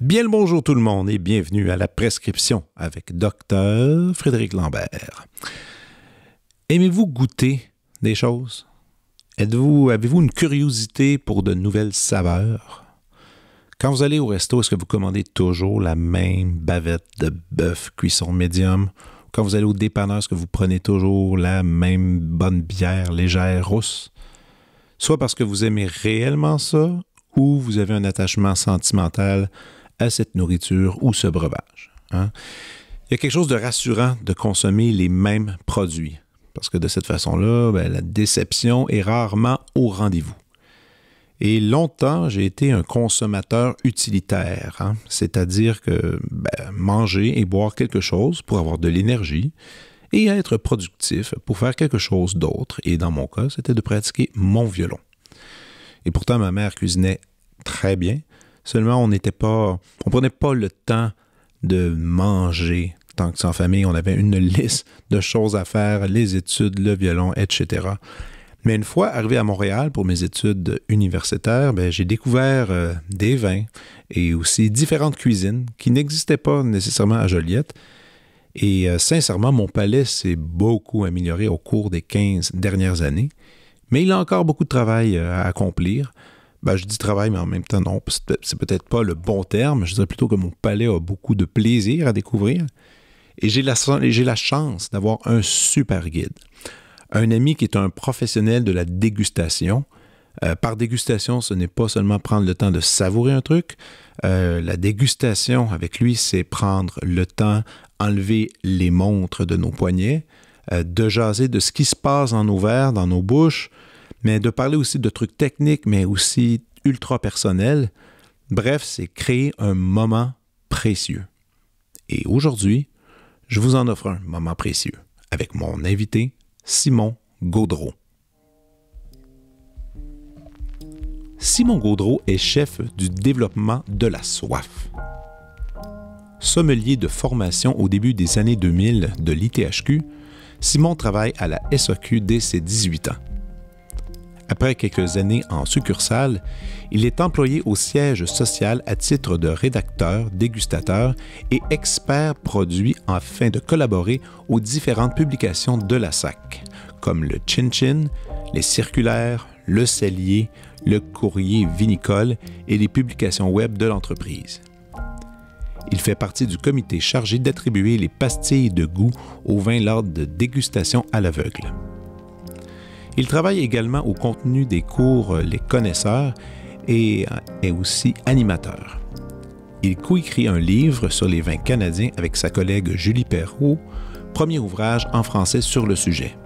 Bien le bonjour tout le monde et bienvenue à la prescription avec docteur Frédéric Lambert. Aimez-vous goûter des choses? vous avez-vous une curiosité pour de nouvelles saveurs? Quand vous allez au resto, est-ce que vous commandez toujours la même bavette de bœuf cuisson médium? Quand vous allez au dépanneur, est-ce que vous prenez toujours la même bonne bière légère rousse? Soit parce que vous aimez réellement ça, ou vous avez un attachement sentimental à cette nourriture ou ce breuvage. Hein? Il y a quelque chose de rassurant de consommer les mêmes produits. Parce que de cette façon-là, ben, la déception est rarement au rendez-vous. Et longtemps, j'ai été un consommateur utilitaire, hein. c'est-à-dire que ben, manger et boire quelque chose pour avoir de l'énergie et être productif pour faire quelque chose d'autre, et dans mon cas, c'était de pratiquer mon violon. Et pourtant, ma mère cuisinait très bien, seulement on n'était pas, on prenait pas le temps de manger tant que sans famille, on avait une liste de choses à faire, les études, le violon, etc. Mais une fois arrivé à Montréal pour mes études universitaires, ben, j'ai découvert euh, des vins et aussi différentes cuisines qui n'existaient pas nécessairement à Joliette. Et euh, sincèrement, mon palais s'est beaucoup amélioré au cours des 15 dernières années, mais il a encore beaucoup de travail euh, à accomplir. Ben, je dis travail, mais en même temps, non, c'est peut-être pas le bon terme. Je dirais plutôt que mon palais a beaucoup de plaisir à découvrir. Et j'ai la, la chance d'avoir un super guide. Un ami qui est un professionnel de la dégustation, euh, par dégustation, ce n'est pas seulement prendre le temps de savourer un truc. Euh, la dégustation avec lui, c'est prendre le temps, enlever les montres de nos poignets, euh, de jaser de ce qui se passe dans nos verres, dans nos bouches, mais de parler aussi de trucs techniques, mais aussi ultra personnels. Bref, c'est créer un moment précieux. Et aujourd'hui, je vous en offre un moment précieux avec mon invité, Simon Gaudreau. Simon Gaudreau est chef du développement de la soif. Sommelier de formation au début des années 2000 de l'ITHQ, Simon travaille à la SAQ dès ses 18 ans. Après quelques années en succursale, il est employé au siège social à titre de rédacteur, dégustateur et expert produit afin de collaborer aux différentes publications de la SAC, comme le Chin Chin, les circulaires, le cellier, le courrier vinicole et les publications web de l'entreprise. Il fait partie du comité chargé d'attribuer les pastilles de goût au vin lors de dégustations à l'aveugle. Il travaille également au contenu des cours euh, Les connaisseurs et euh, est aussi animateur. Il coécrit un livre sur les vins canadiens avec sa collègue Julie Perrault, premier ouvrage en français sur le sujet.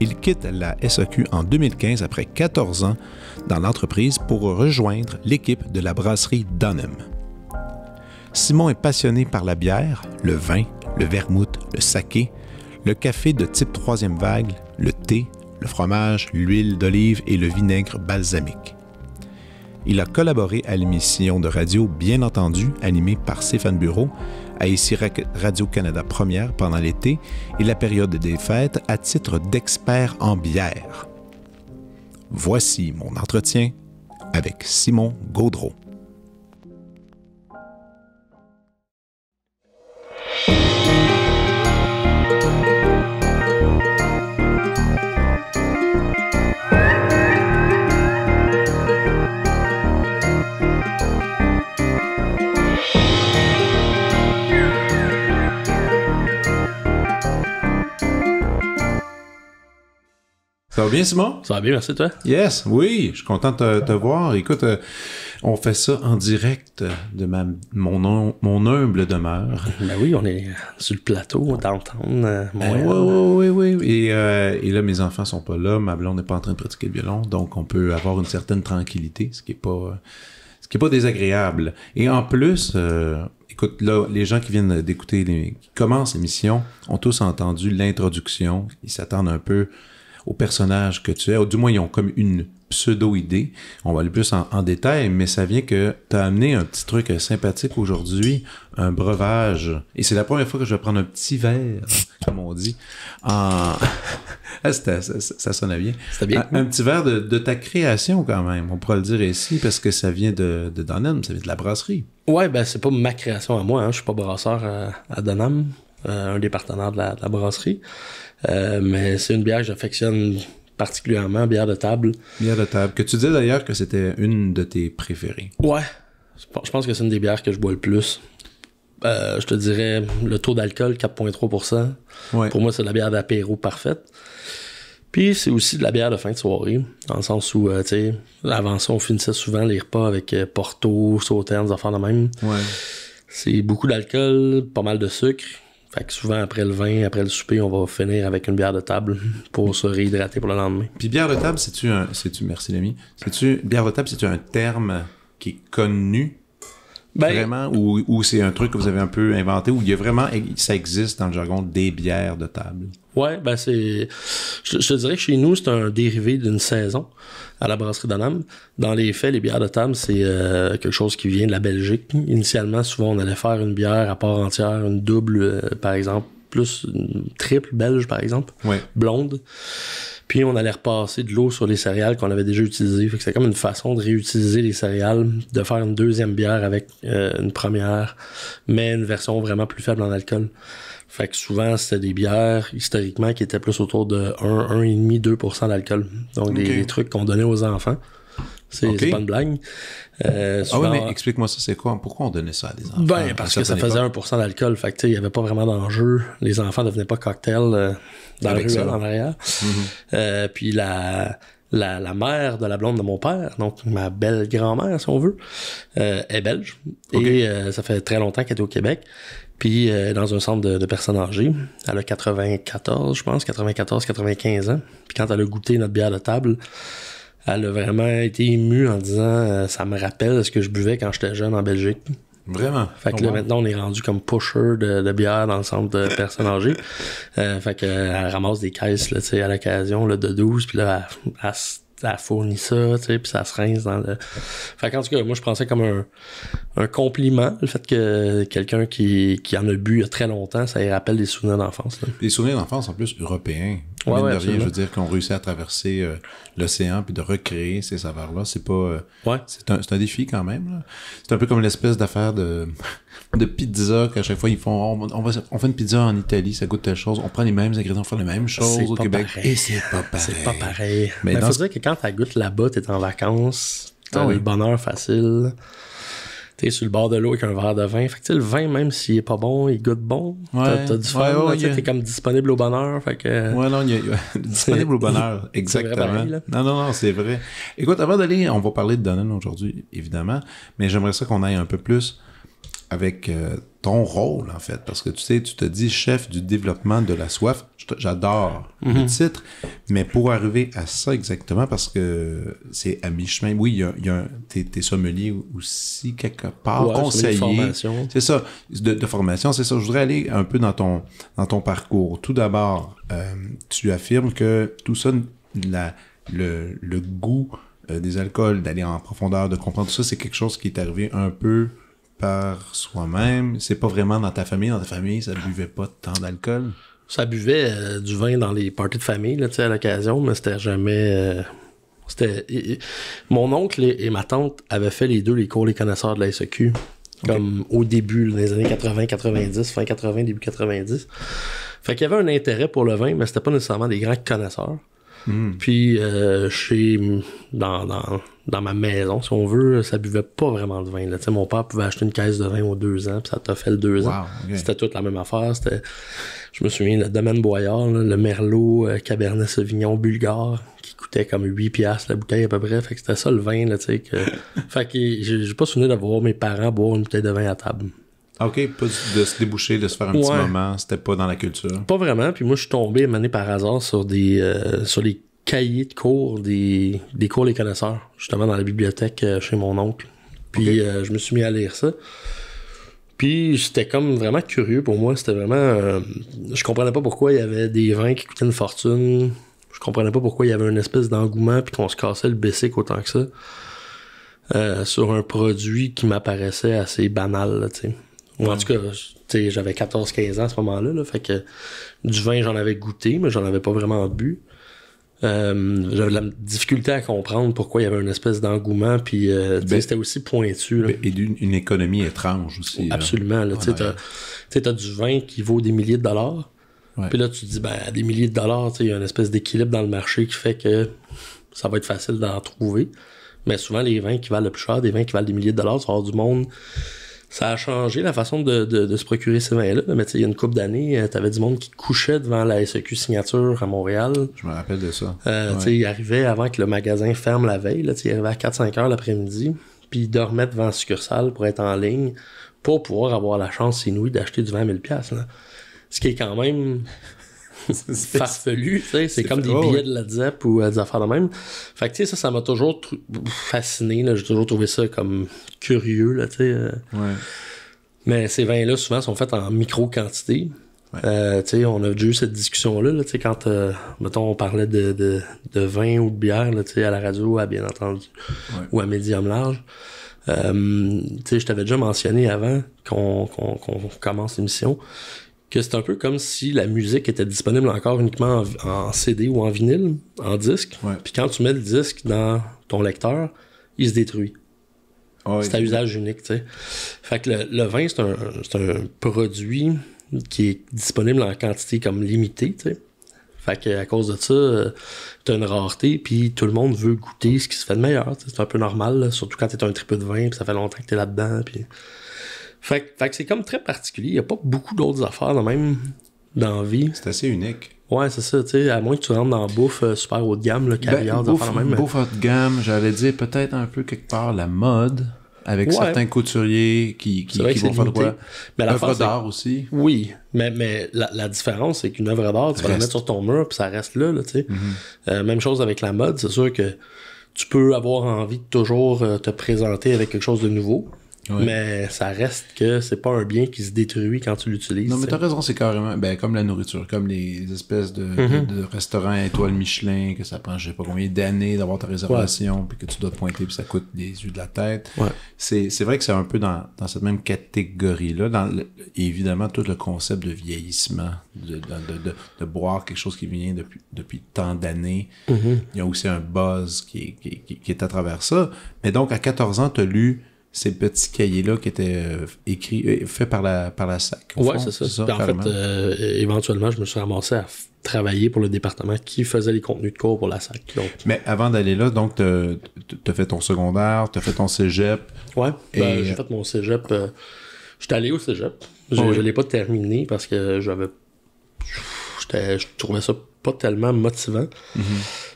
Il quitte la SOQ en 2015 après 14 ans dans l'entreprise pour rejoindre l'équipe de la brasserie Dunham. Simon est passionné par la bière, le vin, le vermouth, le saké, le café de type troisième vague, le thé, le fromage, l'huile d'olive et le vinaigre balsamique. Il a collaboré à l'émission de radio Bien entendu, animée par Stéphane Bureau, à ici Radio-Canada Première pendant l'été et la période des fêtes à titre d'expert en bière. Voici mon entretien avec Simon Gaudreau. Ça va bien, Simon? Ça va bien, merci, toi? Yes, oui, je suis content de te, voir. Écoute, euh, on fait ça en direct de ma, hum, mon, humble demeure. Ben oui, on est sur le plateau, on t'entend. Euh, ben oui, oui, oui. oui. Euh, et, là, mes enfants sont pas là, ma blonde n'est pas en train de pratiquer le violon, donc on peut avoir une certaine tranquillité, ce qui est pas... ce qui est pas désagréable. Et en plus, écoute, là, les gens qui viennent d'écouter, qui commencent l'émission, ont tous entendu l'introduction. Ils s'attendent un peu au personnage que tu es, ou du moins ils ont comme une pseudo-idée. On va aller plus en, détail, mais ça vient que tu as amené un petit truc sympathique aujourd'hui, un breuvage. Et c'est la première fois que je vais prendre un petit verre, comme on dit, en... Ah, ça, sonne sonnait bien. Un, petit verre de, ta création quand même, on pourrait le dire ici, parce que ça vient de, de ça vient de la brasserie. Ouais, ben c'est pas ma création à moi, hein. je suis pas brasseur à, à euh, un des partenaires de la brasserie. Euh, mais c'est une bière que j'affectionne particulièrement, bière de table. Bière de table, que tu disais d'ailleurs que c'était une de tes préférées. Ouais, je pense que c'est une des bières que je bois le plus. Euh, je te dirais le taux d'alcool 4,3%. Pour moi, c'est la bière d'apéro parfaite. Puis c'est aussi de la bière de fin de soirée, dans le sens où, euh, tu sais, avant ça, on finissait souvent les repas avec Porto, Sauternes, enfin de même. Ouais. C'est beaucoup d'alcool, pas mal de sucre. Fait que souvent, après le vin, après le souper, on va finir avec une bière de table pour se réhydrater pour le lendemain. Puis bière de table, c'est-tu un... tu Merci, l'ami. C'est-tu... Bière de table, c'est-tu un terme qui est connu ben, vraiment, ou, c'est un truc que vous avez un peu inventé, ou il y a vraiment, ça existe dans le jargon des bières de table. Ouais, ben c'est, je, dirais que chez nous c'est un dérivé d'une saison à la brasserie d'Anam. Dans les faits, les bières de table c'est euh, quelque chose qui vient de la Belgique. Initialement, souvent on allait faire une bière à part entière, une double euh, par exemple, plus une triple belge par exemple, blonde. Puis on allait repasser de l'eau sur les céréales qu'on avait déjà utilisées. Fait que c'est comme une façon de réutiliser les céréales, de faire une deuxième bière avec euh, une première, mais une version vraiment plus faible en alcool. Fait que souvent, c'était des bières, historiquement, qui étaient plus autour de 1, 1,5, 2% d'alcool. Donc, des, trucs qu'on donnait aux enfants. C'est pas une blague. Euh, ah mais explique-moi ça, c'est quoi? Pourquoi on donnait ça à des enfants? Ben, parce que ça faisait 1% d'alcool. Fait que, il n'y avait pas vraiment d'enjeu. Les enfants ne devenaient pas cocktails. Euh, dans la rue en arrière. Mm-hmm. Euh, puis la, mère de la blonde de mon père, donc ma belle-grand-mère, si on veut, euh, est belge. Et euh, ça fait très longtemps qu'elle est au Québec. Puis dans un centre de, de, personnes âgées. Elle a 94, je pense, 94, 95 ans. Puis quand elle a goûté notre bière de table, elle a vraiment été émue en disant Ça me rappelle ce que je buvais quand j'étais jeune en Belgique. Vraiment. Fait que maintenant, on est rendu comme pusher de, bière dans le centre de personnes âgées. Euh, fait euh, elle ramasse des caisses là, à l'occasion de 12, puis là, elle, fournit ça, puis ça se rince dans le. Fait qu'en tout cas, moi, je pensais comme un, compliment, le fait que quelqu'un qui, qui, en a bu il y a très longtemps, ça lui rappelle des souvenirs d'enfance. Des souvenirs d'enfance, en plus, européens je veux dire qu'on réussit à traverser euh, l'océan puis de recréer ces saveurs-là, c'est pas. Euh, ouais. C'est un, défi quand même. C'est un peu comme l'espèce d'affaire de, de pizza qu'à chaque fois ils font. On, fait une pizza en Italie, ça goûte telle chose. On prend les mêmes ingrédients, on fait les mêmes choses au Québec. c'est pas pareil. C'est pas pareil. Mais il faut dire que quand tu goûtes là-bas, t'es en vacances, ah t'as as le bonheur facile sur le bord de l'eau avec un verre de vin. Fait que le vin, même s'il est pas bon, il goûte bon. Ouais, t'as, as du fun, t'es comme disponible au bonheur. Fait que... Ouais, non, il a... disponible au bonheur, exactement. non, non, non, c'est vrai. Écoute, avant d'aller, on va parler de Donnan aujourd'hui, évidemment, mais j'aimerais ça qu'on aille un peu plus avec euh, ton rôle, en fait. Parce que tu sais, tu te dis chef du développement de la soif. J'adore le mhm. titre, mais pour arriver à ça exactement, parce que c'est à mi-chemin, oui, il y a, t'es, sommelier aussi quelque part, conseiller. C'est ça, de, formation, c'est ça. Je voudrais aller un peu dans ton, dans ton parcours. Tout d'abord, euh, tu affirmes que tout ça, la, le, goût euh, des alcools, d'aller en profondeur, de comprendre tout ça, c'est quelque chose qui est arrivé un peu par soi-même. C'est pas vraiment dans ta famille. Dans ta famille, ça buvait pas tant d'alcool. Ça buvait euh, du vin dans les parties de famille, là, à l'occasion, mais c'était jamais. Euh, c'était. mon oncle et, ma tante avaient fait les deux les cours les connaisseurs de la SEQ. Comme au début, dans les années 80, 90, fin 80, début 90. Fait qu'il y avait un intérêt pour le vin, mais c'était pas nécessairement des grands connaisseurs. Mm. Puis euh, chez dans, dans, ma maison, si on veut, ça buvait pas vraiment de vin. Mon père pouvait acheter une caisse de vin aux deux ans, puis ça t'a fait le deux ans. C'était toute la même affaire. je me souviens, le domaine Boyard, le Merlot, euh, Cabernet Sauvignon, Bulgare, qui coûtait comme 8 piastres la bouteille à peu près. c'était ça le vin, Je tu sais. Que... fait que j'ai, pas souvenir d'avoir mes parents boire une bouteille de vin à table. Ah, OK, de se déboucher, de se faire un petit moment, c'était pas dans la culture. Pas vraiment, puis moi je suis tombé mané par hasard sur des euh, sur les cahiers de cours des, cours les connaisseurs, justement dans la bibliothèque euh, chez mon oncle. Puis euh, je me suis mis à lire ça. Puis c'était comme vraiment curieux pour moi, c'était vraiment je comprenais pas pourquoi il y avait des vins qui coûtaient une fortune. Je comprenais pas pourquoi il y avait une espèce d'engouement puis qu'on se cassait le bessic autant que ça. sur un produit qui m'apparaissait assez banal, tu sais. En tout cas, j'avais 14-15 ans à ce moment-là. fait que du vin, j'en avais goûté, mais j'en avais pas vraiment bu. Euh, j'avais de la difficulté à comprendre pourquoi il y avait une espèce d'engouement, puis euh, c'était aussi pointu. et une économie étrange aussi. Hein. Absolument. tu as, du vin qui vaut des milliers de dollars, puis là tu te dis, ben, des milliers de dollars, il y a une espèce d'équilibre dans le marché qui fait que ça va être facile d'en trouver. Mais souvent, les vins qui valent le plus cher, des vins qui valent des milliers de dollars, ça hors du monde ça a changé la façon de, se procurer ces vins-là. Mais il y a une couple d'années, euh, t'avais du monde qui couchait devant la SEQ signature à Montréal. Je me rappelle de ça. Euh, tu sais, il arrivait avant que le magasin ferme la veille. Là, tu il arrivait à 4-5 heures l'après-midi. Puis il dormait devant la succursale pour être en ligne pour pouvoir avoir la chance inouïe d'acheter du 20 000 là. Ce qui est quand même farfelu, c'est comme des billets de la ZEP ou euh, des affaires de même. Fait que, ça, ça m'a toujours fasciné, j'ai toujours trouvé ça comme curieux, là, tu sais. Euh. Mais ces vins-là, souvent, sont faits en micro-quantité. Euh, on a déjà eu cette discussion-là, quand mettons, on parlait de, de, vin ou de bière là, à la radio, à bien entendu, ou à médium large. je t'avais déjà mentionné avant qu'on commence l'émission que c'est un peu comme si la musique était disponible encore uniquement en, CD ou en vinyle, en disque. Puis quand tu mets le disque dans ton lecteur, il se détruit. Ah c'est à usage unique, tu sais. Fait que le, vin, c'est un, produit qui est disponible en quantité comme limitée, tu sais. Fait que à cause de ça, euh, as une rareté, puis tout le monde veut goûter ce qui se fait de meilleur. C'est un peu normal, surtout quand tu t'es un triple de vin, puis ça fait longtemps que t'es là-dedans, puis... Fait, que c'est comme très particulier. Il n'y a pas beaucoup d'autres affaires même dans vie. C'est assez unique. Ouais, c'est ça, tu sais, à moins que tu rentres dans la bouffe euh, super haut de gamme, le caviar, ben, bouffe, Bouffe haut de gamme, j'allais dire peut-être un peu quelque part la mode, avec certains couturiers qui, qui, vont faire l'œuvre d'art aussi. Oui, mais, la, différence, c'est qu'une œuvre d'art, tu vas la mettre sur ton mur, puis ça reste là, là tu sais. Mhm. Euh, même chose avec la mode, c'est sûr que tu peux avoir envie de toujours euh, te présenter avec quelque chose de nouveau. Mais ça reste que c'est pas un bien qui se détruit quand tu l'utilises. Non, mais t'as raison, c'est carrément ben, comme la nourriture, comme les espèces mm-hmm. de, de, restaurants étoiles Michelin, que ça prend je sais pas combien d'années d'avoir ta réservation, puis que tu dois te pointer, puis ça coûte des yeux de la tête. Ouais. C'est vrai que c'est un peu dans, dans cette même catégorie-là, dans évidemment tout le concept de vieillissement, de, de, de boire quelque chose qui vient depuis, depuis tant d'années. Mm-hmm. Il y a aussi un buzz qui, qui, qui, est à travers ça. Mais donc, à 14 ans, tu as lu ces petits cahiers-là qui étaient euh, écrits, fait euh, faits par la, par la SAC. Oui, c'est ça. en fait, euh, éventuellement, je me suis ramassé à travailler pour le département qui faisait les contenus de cours pour la SAC. Mais avant d'aller là, donc, tu as fait ton secondaire, tu as fait ton cégep. Oui, ben, j'ai fait mon cégep. J'étais allé au cégep. Ah je ne l'ai pas terminé parce que j'avais. Je trouvais ça pas tellement motivant. Mm-hmm.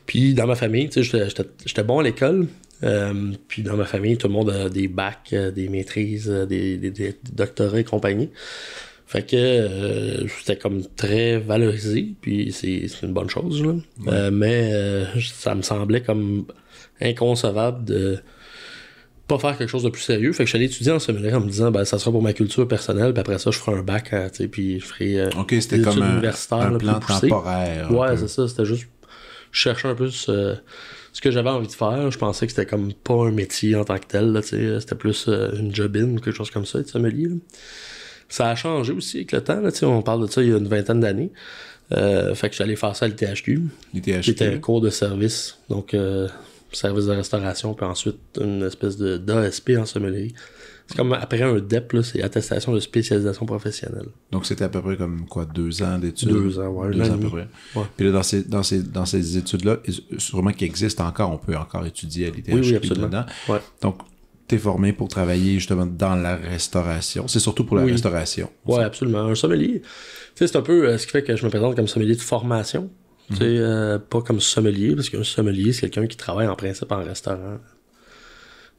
Puis dans ma famille, j'étais bon à l'école, euh, puis dans ma famille, tout le monde a des bacs, euh, des maîtrises, euh, des, doctorats et compagnie. Fait que c'était comme très valorisé, puis c'est une bonne chose. mais ça me semblait comme inconcevable de pas faire quelque chose de plus sérieux. Fait que j'allais étudier en seminaire en me disant ben, ça sera pour ma culture personnelle, puis après ça, je ferai un bac, puis je ferai OK, c'était comme un, plan temporaire. Ouais, c'est ça. C'était juste chercher un peu ce ce que j'avais envie de faire. Je pensais que c'était comme pas un métier en tant que tel, c'était plus euh, une jobine ou quelque chose comme ça, être sommelier. Ça a changé aussi avec le temps, là, on parle de ça il y a une vingtaine d'années. Euh, fait que j'allais faire ça à l'ITHQ. L'ITHQ. Qui un cours de service. Donc, euh, service de restauration, puis ensuite une espèce de d'ASP en sommelier. C'est comme après un DEP, c'est attestation de spécialisation professionnelle. Donc c'était à peu près comme quoi, deux ans d'études Deux ans, ouais. Deux ans à peu près. Puis là, dans ces, dans ces, études-là, sûrement qu'il existent encore, on peut encore étudier à dedans. oui, oui, absolument. Ouais. Donc t'es formé pour travailler justement dans la restauration. C'est surtout pour la restauration. Oui, absolument. Un sommelier, c'est un peu euh, ce qui fait que je me présente comme sommelier de formation. C'est mhm. euh, pas comme sommelier, parce qu'un sommelier, c'est quelqu'un qui travaille en principe en restaurant.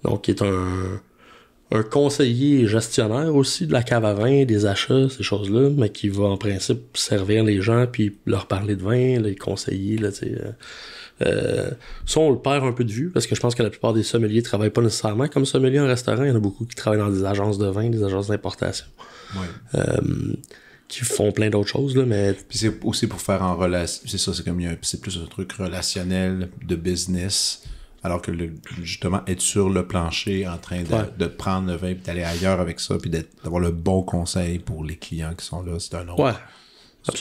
Donc, qui est un, un conseiller gestionnaire aussi de la cave à vin, des achats, ces choses-là, mais qui va en principe servir les gens puis leur parler de vin, les conseiller, là, euh, euh, ça, on le perd un peu de vue parce que je pense que la plupart des sommeliers travaillent pas nécessairement comme sommelier en restaurant. Il y en a beaucoup qui travaillent dans des agences de vin, des agences d'importation. Euh, qui font plein d'autres choses là mais puis c'est aussi pour faire en relation c'est ça c'est comme c'est plus un truc relationnel de business alors que justement, être sur le plancher en train de, prendre le vin, puis d'aller ailleurs avec ça, puis d'avoir le bon conseil pour les clients qui sont là, c'est un autre.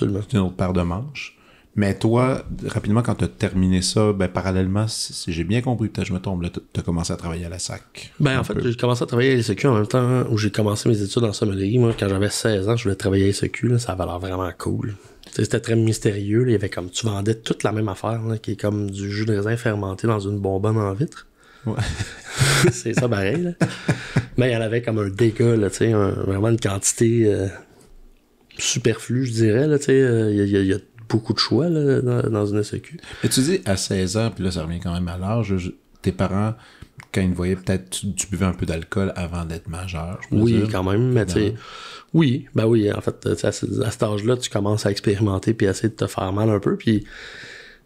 une autre paire de manches. Mais toi, rapidement, quand tu as terminé ça, ben, parallèlement, si j'ai bien compris, peut-être je me tombe, tu as commencé à travailler à la SAC. Ben, en fait, j'ai commencé à travailler à l'ESQ en même temps où j'ai commencé mes études en sommellerie. Moi, quand j'avais 16 ans, je voulais travailler à l'ESQ. Ça avait l'air vraiment cool. C'était très mystérieux. Il avait comme, tu vendais toute la même affaire, qui est comme du jus de raisin fermenté dans une bonbonne en vitre. c'est ça pareil. Là. Mais elle avait comme un dégât, vraiment une quantité euh, superflue, je dirais. il, y a, beaucoup de choix dans, une SEQ. Mais tu dis à 16 ans, puis là ça revient quand même à l'âge, tes parents quand ils voyait peut-être tu, buvais un peu d'alcool avant d'être majeur. oui, quand même. Mais oui, ben oui, en fait, à, cet âge-là, tu commences à expérimenter puis à essayer de te faire mal un peu. Puis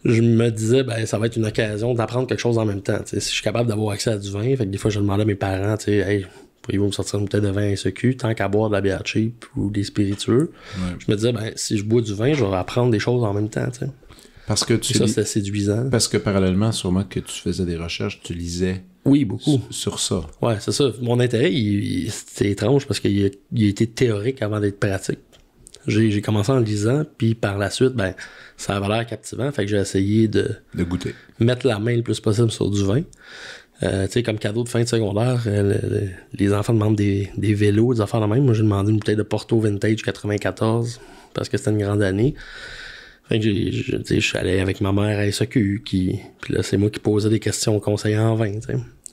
je me disais, ben ça va être une occasion d'apprendre quelque chose en même temps. Si je suis capable d'avoir accès à du vin, fait des fois, je demandais à mes parents, tu sais, hey, pourriez-vous me sortir une bouteille de vin cul, tant qu'à boire de la bière cheap ou des spiritueux? Je me disais, ben si je bois du vin, je vais apprendre des choses en même temps. Parce que tu. Et ça, c'est séduisant. Parce que parallèlement, sûrement que tu faisais des recherches, tu lisais. Oui, beaucoup. Sur, ça. Ouais, c'est ça. Mon intérêt, c'est étrange parce qu'il a, été théorique avant d'être pratique. J'ai commencé en lisant, puis par la suite, ben, ça avait l'air captivant. Fait que j'ai essayé de, de goûter. mettre la main le plus possible sur du vin. Euh, tu sais, comme cadeau de fin de secondaire, euh, les enfants demandent des, des, vélos, des affaires de même. Moi, j'ai demandé une bouteille de Porto Vintage 94 parce que c'était une grande année je suis allé avec ma mère à SAQ, e qui, puis là, c'est moi qui posais des questions aux conseillers en vain,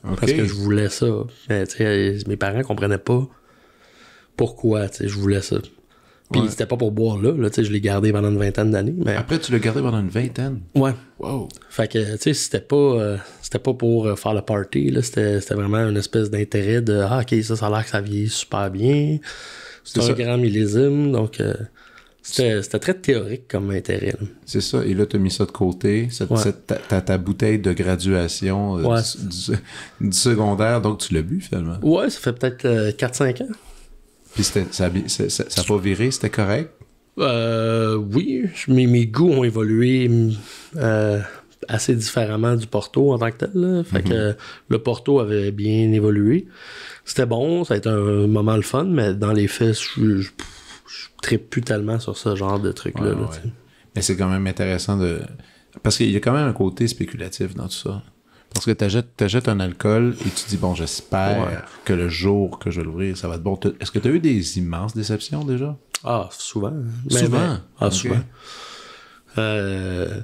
Parce que je voulais ça. Mais, euh, mes parents comprenaient pas pourquoi, je voulais ça. Puis c'était pas pour boire là, je l'ai gardé pendant une vingtaine d'années. Mais... Après, tu l'as gardé pendant une vingtaine? Ouais. Wow. Fait que, euh, c'était pas, pour euh, faire le party, C'était, vraiment une espèce d'intérêt de, ah, ok, ça, ça a l'air que ça vieillit super bien. C'est un grand millésime, donc... C'était très théorique comme intérêt. C'est ça. Et là, tu as mis ça de côté. Cette, ta, bouteille de graduation euh, du, secondaire, donc tu l'as bu finalement. Ouais, ça fait peut-être 4-5 euh, ans. Puis ça n'a pas viré, c'était correct? Euh, oui, mes, mes goûts ont évolué euh, assez différemment du Porto en tant que tel. Fait que mm-hmm. le Porto avait bien évolué. C'était bon, ça a été un moment le fun, mais dans les faits, je très putainement sur ce genre de truc-là. Mais c'est quand même intéressant de. Parce qu'il y a quand même un côté spéculatif dans tout ça. Parce que tu achètes un alcool et tu dis, bon, j'espère que le jour que je vais l'ouvrir, ça va être bon. Est-ce que tu as eu des immenses déceptions déjà? Ah, souvent. souvent? ah, souvent. Euh,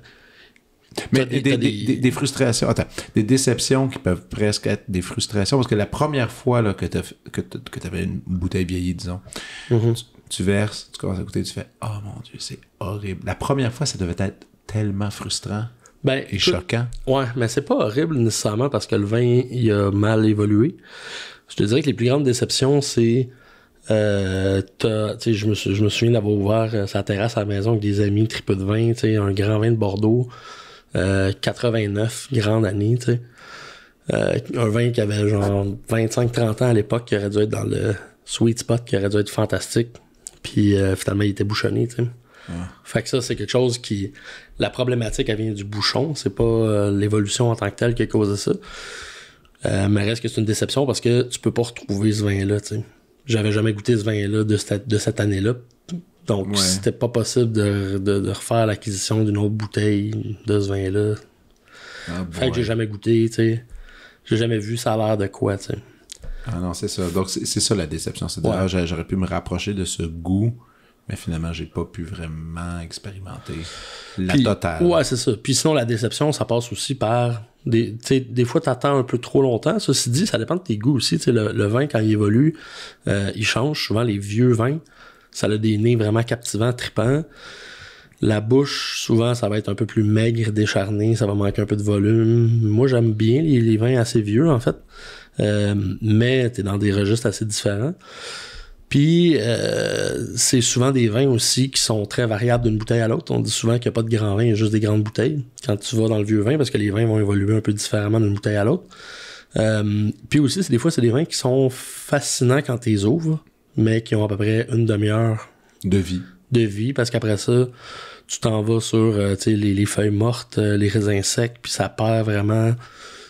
mais des, frustrations, attends, des déceptions qui peuvent presque être des frustrations, parce que la première fois là, que tu avais une bouteille vieillie, disons, mm-hmm tu verses, tu commences à goûter, tu fais Oh mon Dieu, c'est horrible. La première fois, ça devait être tellement frustrant. Ben, et choquant. Ouais, mais c'est pas horrible nécessairement parce que le vin, il a mal évolué. Je te dirais que les plus grandes déceptions, c'est. Euh, je, me, je me souviens d'avoir ouvert euh, sa terrasse à la maison avec des amis, triple de vin, un grand vin de Bordeaux, 89, grande année. un vin qui avait genre 25-30 ans à l'époque, qui aurait dû être dans le sweet spot, qui aurait dû être fantastique. Puis euh, finalement, il était bouchonné, tu Fait que ça, c'est quelque chose qui. La problématique, elle vient du bouchon. C'est pas euh, l'évolution en tant que telle qui a causé ça. Euh, mais reste que c'est une déception parce que tu peux pas retrouver ce vin-là, tu J'avais jamais goûté ce vin-là de cette, de cette année-là. Donc, c'était pas possible de, refaire l'acquisition d'une autre bouteille de ce vin-là. Ah, fait que j'ai jamais goûté, tu J'ai jamais vu ça a l'air de quoi, tu ah non, c'est ça. Donc, c'est ça la déception. C'est ah, j'aurais pu me rapprocher de ce goût, mais finalement, j'ai pas pu vraiment expérimenter la totale. Ouais, c'est ça. Puis sinon, la déception, ça passe aussi par. Des, des fois, tu attends un peu trop longtemps. Ceci dit, ça dépend de tes goûts aussi. le, vin, quand il évolue, euh, il change. Souvent, les vieux vins, ça a des nez vraiment captivants, tripants. La bouche, souvent, ça va être un peu plus maigre, décharné ça va manquer un peu de volume. Moi, j'aime bien les, vins assez vieux, en fait. Euh, mais tu es dans des registres assez différents. Puis, euh, c'est souvent des vins aussi qui sont très variables d'une bouteille à l'autre. On dit souvent qu'il n'y a pas de grands vins, il y a juste des grandes bouteilles. Quand tu vas dans le vieux vin, parce que les vins vont évoluer un peu différemment d'une bouteille à l'autre. Euh, puis aussi, des fois, c'est des vins qui sont fascinants quand tu les ouvres, mais qui ont à peu près une demi-heure de vie. De vie, parce qu'après ça, tu t'en vas sur les, les, feuilles mortes, les raisins secs, puis ça perd vraiment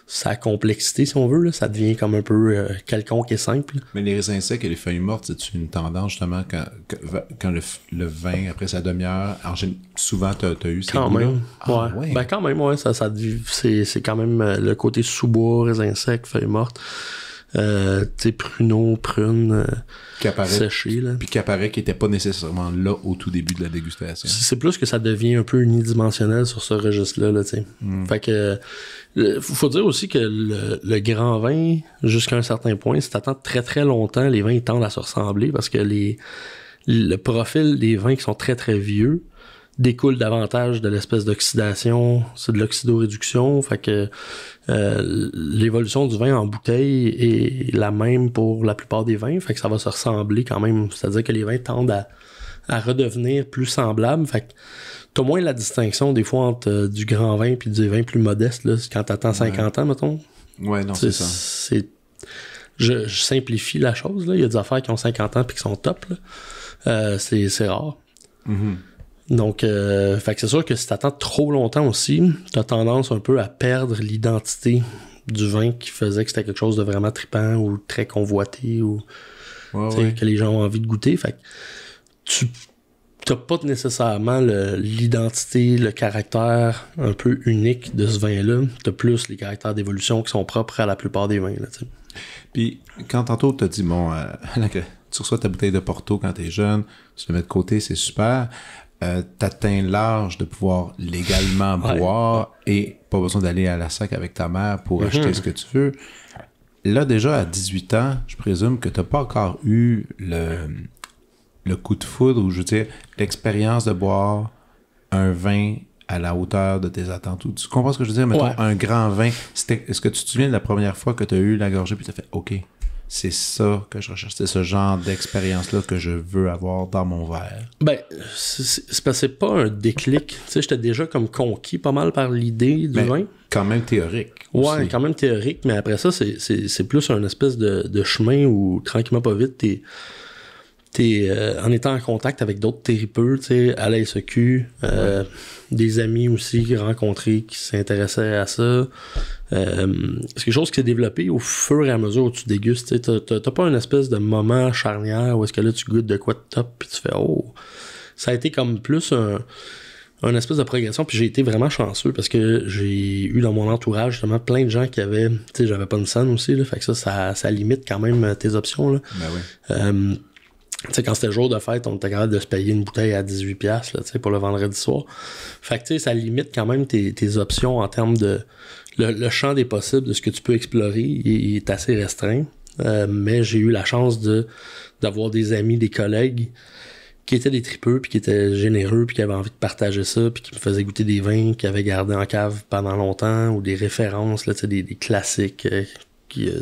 sa complexité, si on veut. Ça devient comme un peu euh, quelconque et simple. Mais les raisins secs et les feuilles mortes, c'est une tendance justement quand, le, vin, après sa demi-heure, souvent tu as, eu ces quand même, ah, Ben, quand même, ouais, ça, ça c'est quand même euh, le côté sous-bois, raisins secs, feuilles mortes euh, tu sais, pruneaux, prunes euh, Là. Puis apparaît qui n'était pas nécessairement là au tout début de la dégustation. C'est plus que ça devient un peu unidimensionnel sur ce registre-là, là, hmm. Fait que, euh, faut dire aussi que le, grand vin, jusqu'à un certain point, si t'attends très très longtemps, les vins tendent à se ressembler parce que les le profil des vins qui sont très très vieux découle davantage de l'espèce d'oxydation, c'est de l'oxydoréduction, fait que euh, l'évolution du vin en bouteille est la même pour la plupart des vins, fait que ça va se ressembler quand même, c'est-à-dire que les vins tendent à, redevenir plus semblables, fait que t'as moins la distinction des fois entre euh, du grand vin puis du vin plus modeste, là, quand t'attends 50 ans, mettons. Ouais, non, c'est ça. C'est... Je, simplifie la chose, il y a des affaires qui ont 50 ans puis qui sont top, euh, c'est, rare. Mm-hmm. Donc, euh, fait c'est sûr que si tu attends trop longtemps aussi, tu tendance un peu à perdre l'identité du vin qui faisait que c'était quelque chose de vraiment tripant ou très convoité ou que les gens ont envie de goûter. Fait que tu t'as pas nécessairement l'identité, le, caractère un peu unique de ce vin-là. T'as plus les caractères d'évolution qui sont propres à la plupart des vins. Là, Puis quand tantôt t'as dit, bon, euh, tu reçois ta bouteille de Porto quand t'es jeune, tu la mets de côté, c'est super. Euh, t'atteins l'âge de pouvoir légalement boire et pas besoin d'aller à la sac avec ta mère pour mm-hmm. acheter ce que tu veux. Là, déjà à 18 ans, je présume que t'as pas encore eu le, coup de foudre ou je veux dire l'expérience de boire un vin à la hauteur de tes attentes. Tu comprends ce que je veux dire? Mettons, un grand vin. Est-ce que tu te souviens de la première fois que tu as eu la gorgée puis t'as fait OK? c'est ça que je recherchais, C'est ce genre d'expérience-là que je veux avoir dans mon verre. Ben, c'est parce c'est pas un déclic. tu sais, j'étais déjà comme conquis pas mal par l'idée du ben, vin. Quand même théorique. Ouais, quand même théorique, mais après ça, c'est plus un espèce de, de chemin où tranquillement pas vite, t'es euh, en étant en contact avec d'autres thérapeutes, tu à la SEQ, euh, des amis aussi rencontrés qui s'intéressaient à ça. Euh, c'est quelque chose qui s'est développé au fur et à mesure où tu dégustes. Tu n'as pas une espèce de moment charnière où est-ce que là tu goûtes de quoi de top puis tu fais oh. Ça a été comme plus un, espèce de progression. Puis j'ai été vraiment chanceux parce que j'ai eu dans mon entourage justement plein de gens qui avaient. Tu sais, j'avais pas une scène aussi. fait que ça, ça, limite quand même tes options. Là. Ben oui quand c'était jour de fête, on était capable de se payer une bouteille à 18$ là, tu sais, pour le vendredi soir. Fait que tu sais, ça limite quand même tes, options en termes de. Le, champ des possibles de ce que tu peux explorer il, est assez restreint. Euh, mais j'ai eu la chance de d'avoir des amis, des collègues qui étaient des tripeux, puis qui étaient généreux, puis qui avaient envie de partager ça, puis qui me faisaient goûter des vins qu'ils avaient gardés en cave pendant longtemps, ou des références, là, des, des classiques euh, euh,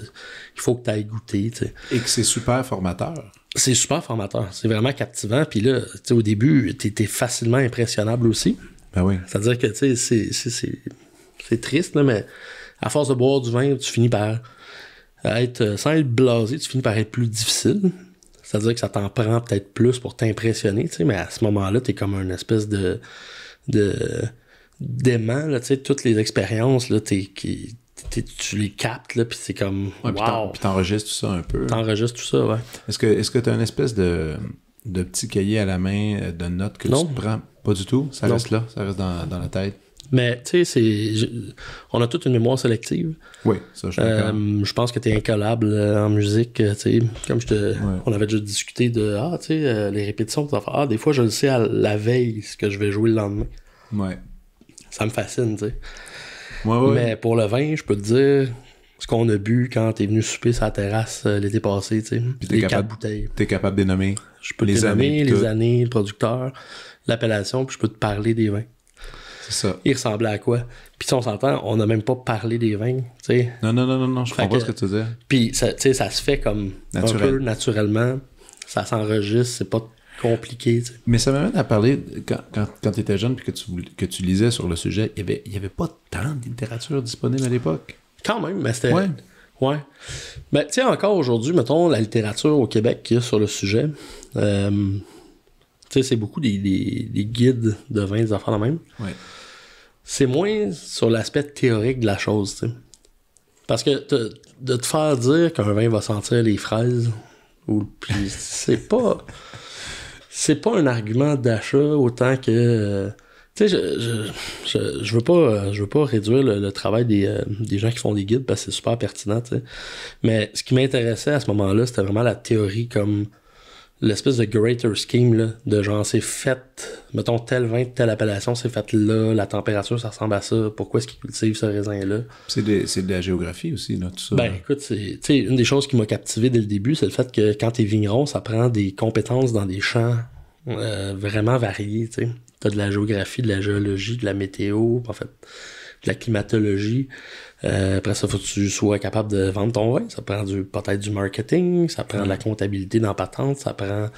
il faut que tu ailles goûter. Et que c'est super formateur. C'est super formateur. C'est vraiment captivant. Puis là, au début, tu étais facilement impressionnable aussi. Ben oui. C'est-à-dire que c'est, c'est, triste, mais à force de boire du vin, tu finis par être, euh, sans être blasé, tu finis par être plus difficile. C'est-à-dire que ça t'en prend peut-être plus pour t'impressionner, mais à ce moment-là, t'es comme une espèce de, de, d'aimant, là, tu sais, toutes les expériences, là, t'es, tu les captes, là, puis c'est comme. Puis t'enregistres tout ça un peu. T'enregistres tout ça, ouais. Est-ce que est-ce t'as une espèce de, de petit cahier à la main euh, de notes que tu prends Pas du tout. Ça reste là, ça reste dans, la tête. Mais tu sais, c'est, on a toute une mémoire sélective. Oui, ça, je euh, Je pense que tu es incollable euh, en musique. Tu sais, comme je te, on avait déjà discuté de ah, tu sais, les répétitions, ah, des fois, je le sais à la veille ce que je vais jouer le lendemain. Ouais. Ça me fascine, tu sais. Mais pour le vin, je peux te dire ce qu'on a bu quand t'es venu souper sur la terrasse euh, l'été passé, tu sais. les capable, bouteilles. T'es capable de nommer. Je peux les nommer, les années, le producteur, l'appellation, puis je peux te parler des vins. C'est ça. Ils ressemblaient à quoi? Puis si on s'entend, on n'a même pas parlé des vins, tu Non, non, non, non, non, je comprends pas ce que tu dire. Puis, tu ça se fait comme Naturel. un peu naturellement. Ça s'enregistre, c'est pas compliqué. Mais ça m'amène à parler, quand, tu étais jeune et que tu, lisais sur le sujet, il n'y avait, y avait pas tant de littérature disponible à l'époque. Quand même, mais c'était. Ouais. mais tiens tu sais, encore aujourd'hui, mettons, la littérature au Québec qu'il y sur le sujet, euh, tu sais, c'est beaucoup des, guides de vins, des affaires de même. Ouais. C'est moins sur l'aspect théorique de la chose, tu sais. Parce que de te faire dire qu'un vin va sentir les fraises, ou plus... c'est pas c'est pas un argument d'achat autant que. Euh, tu sais, je, je, je, veux pas, euh, je veux pas réduire le, travail des, euh, des, gens qui font des guides parce que c'est super pertinent, tu sais. Mais ce qui m'intéressait à ce moment-là, c'était vraiment la théorie comme l'espèce de greater scheme là, de genre c'est fait, mettons tel vin, telle appellation, c'est fait là, la température ça ressemble à ça, pourquoi est-ce qu'ils cultivent ce raisin-là. C'est de, de la géographie aussi, là, tout ça. Ben écoute, c'est une des choses qui m'a captivé dès le début, c'est le fait que quand t'es vigneron, ça prend des compétences dans des champs euh, vraiment variés, tu sais. T'as de la géographie, de la géologie, de la météo, en fait la climatologie. Euh, après ça, faut que tu sois capable de vendre ton vin. Ça prend du peut-être du marketing, ça prend de la comptabilité dans patente, ça prend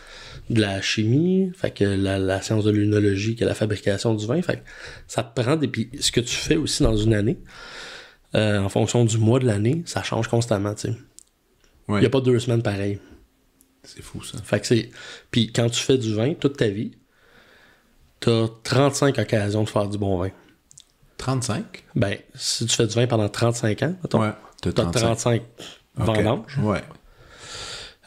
de la chimie, fait que la, science de l'unologie, que la fabrication du vin, fait que ça prend des puis ce que tu fais aussi dans une année. Euh, en fonction du mois de l'année, ça change constamment, tu sais. Il n'y a pas deux semaines pareilles. C'est fou, ça. Fait que c'est... Puis quand tu fais du vin toute ta vie, as 35 occasions de faire du bon vin. 35? Ben, si tu fais du vin pendant 35 ans, tu as 35, vendanges. Ouais.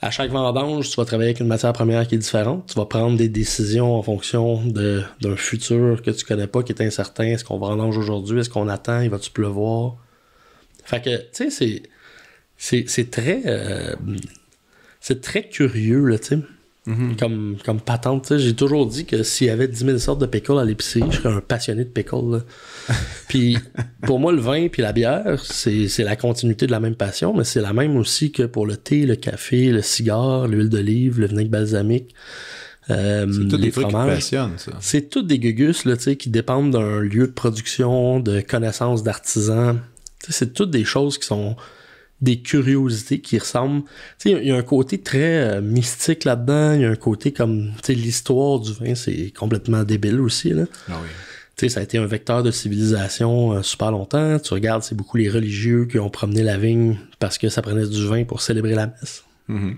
À chaque vendange, tu vas travailler avec une matière première qui est différente. Tu vas prendre des décisions en fonction d'un futur que tu connais pas, qui est incertain. Est-ce qu'on vendange aujourd'hui? Est-ce qu'on attend? Il va-tu pleuvoir? Fait que, tu sais, c'est très... Euh, c'est très curieux, là, tu sais. Mhm. comme, comme patente. J'ai toujours dit que s'il y avait 10 000 sortes de pickles à l'épicerie, je serais un passionné de pickles. puis pour moi, le vin puis la bière, c'est la continuité de la même passion, mais c'est la même aussi que pour le thé, le café, le cigare, l'huile d'olive, le vinaigre balsamique. Euh, c'est tout des trucs qui C'est tout des gugus qui dépendent d'un lieu de production, de connaissances d'artisans. C'est toutes des choses qui sont des curiosités qui ressemblent. Tu sais, Il y, a un côté très euh, mystique là-dedans, il y a un côté comme Tu sais, l'histoire du vin, c'est complètement débile aussi. Là. Ah oui. sais, ça a été un vecteur de civilisation euh, super longtemps. Tu regardes, c'est beaucoup les religieux qui ont promené la vigne parce que ça prenait du vin pour célébrer la messe. Mm-hmm.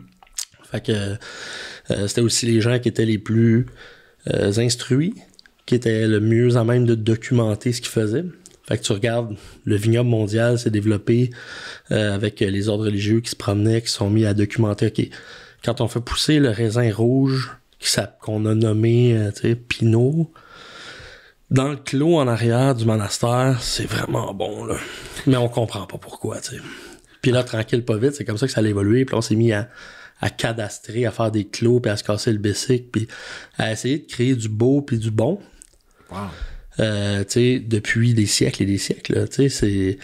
Fait que euh, c'était aussi les gens qui étaient les plus instruits, qui étaient le mieux en même de documenter ce qu'ils faisaient. Fait que tu regardes, le vignoble mondial s'est développé euh, avec euh, les ordres religieux qui se promenaient, qui sont mis à documenter. OK, Quand on fait pousser le raisin rouge qu'on a nommé euh, sais, Pinot, dans le clos en arrière du monastère, c'est vraiment bon. Là. Mais on comprend pas pourquoi. T'sais. Puis là, tranquille, pas vite, c'est comme ça que ça a évolué. Puis on s'est mis à, cadastrer, à faire des clos, puis à se casser le bessic, puis à essayer de créer du beau puis du bon. Wow. Euh, depuis des siècles et des siècles. C'est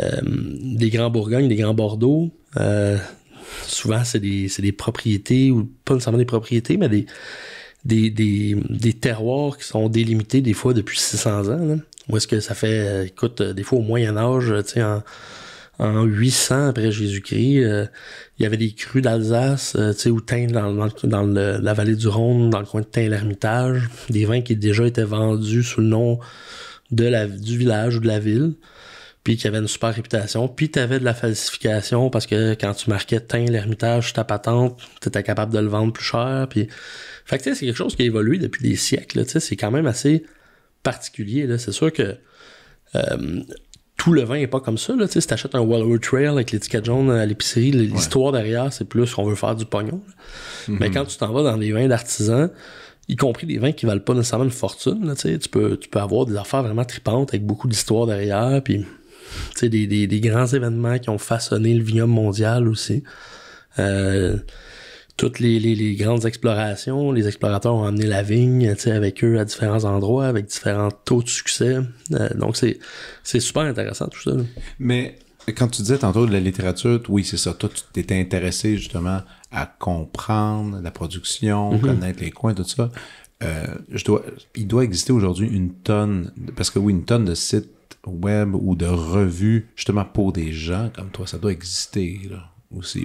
euh, des grands Bourgognes, des grands Bordeaux. Euh, souvent, c'est des, des, propriétés, ou pas nécessairement des propriétés, mais des, des, des, terroirs qui sont délimités des fois depuis 600 ans. Là, est-ce que ça fait, écoute, des fois au Moyen Âge, tu sais, en en 800 après Jésus-Christ, euh, il y avait des crues d'Alsace, euh, tu sais, ou Tain dans, la vallée du Rhône, dans le coin de Tain-l'Hermitage, des vins qui déjà étaient vendus sous le nom de la, du village ou de la ville, puis qui avaient une super réputation. Puis tu avais de la falsification parce que quand tu marquais Tain-l'Hermitage, ta patente, tu étais capable de le vendre plus cher. Puis... Fait que c'est quelque chose qui a évolué depuis des siècles, tu sais, c'est quand même assez particulier, C'est sûr que. Euh, tout le vin est pas comme ça. Là. Si t'achètes un Wallow Trail avec l'étiquette jaune à l'épicerie, l'histoire derrière, c'est plus qu'on veut faire du pognon. Mm-hmm. Mais quand tu t'en vas dans des vins d'artisans, y compris des vins qui valent pas nécessairement une fortune, tu, peux, tu peux avoir des affaires vraiment tripantes avec beaucoup d'histoire derrière, puis des, des, grands événements qui ont façonné le vignoble mondial aussi. Euh, toutes les, grandes explorations, les explorateurs ont amené la vigne avec eux à différents endroits, avec différents taux de succès. Euh, donc, c'est super intéressant tout ça. Mais quand tu disais tantôt de la littérature, oui, c'est ça. Toi, tu t'étais intéressé justement à comprendre la production, mm-hmm. connaître les coins, tout ça. Euh, je dois, il doit exister aujourd'hui une tonne, parce que oui, une tonne de sites web ou de revues justement pour des gens comme toi, ça doit exister. Là.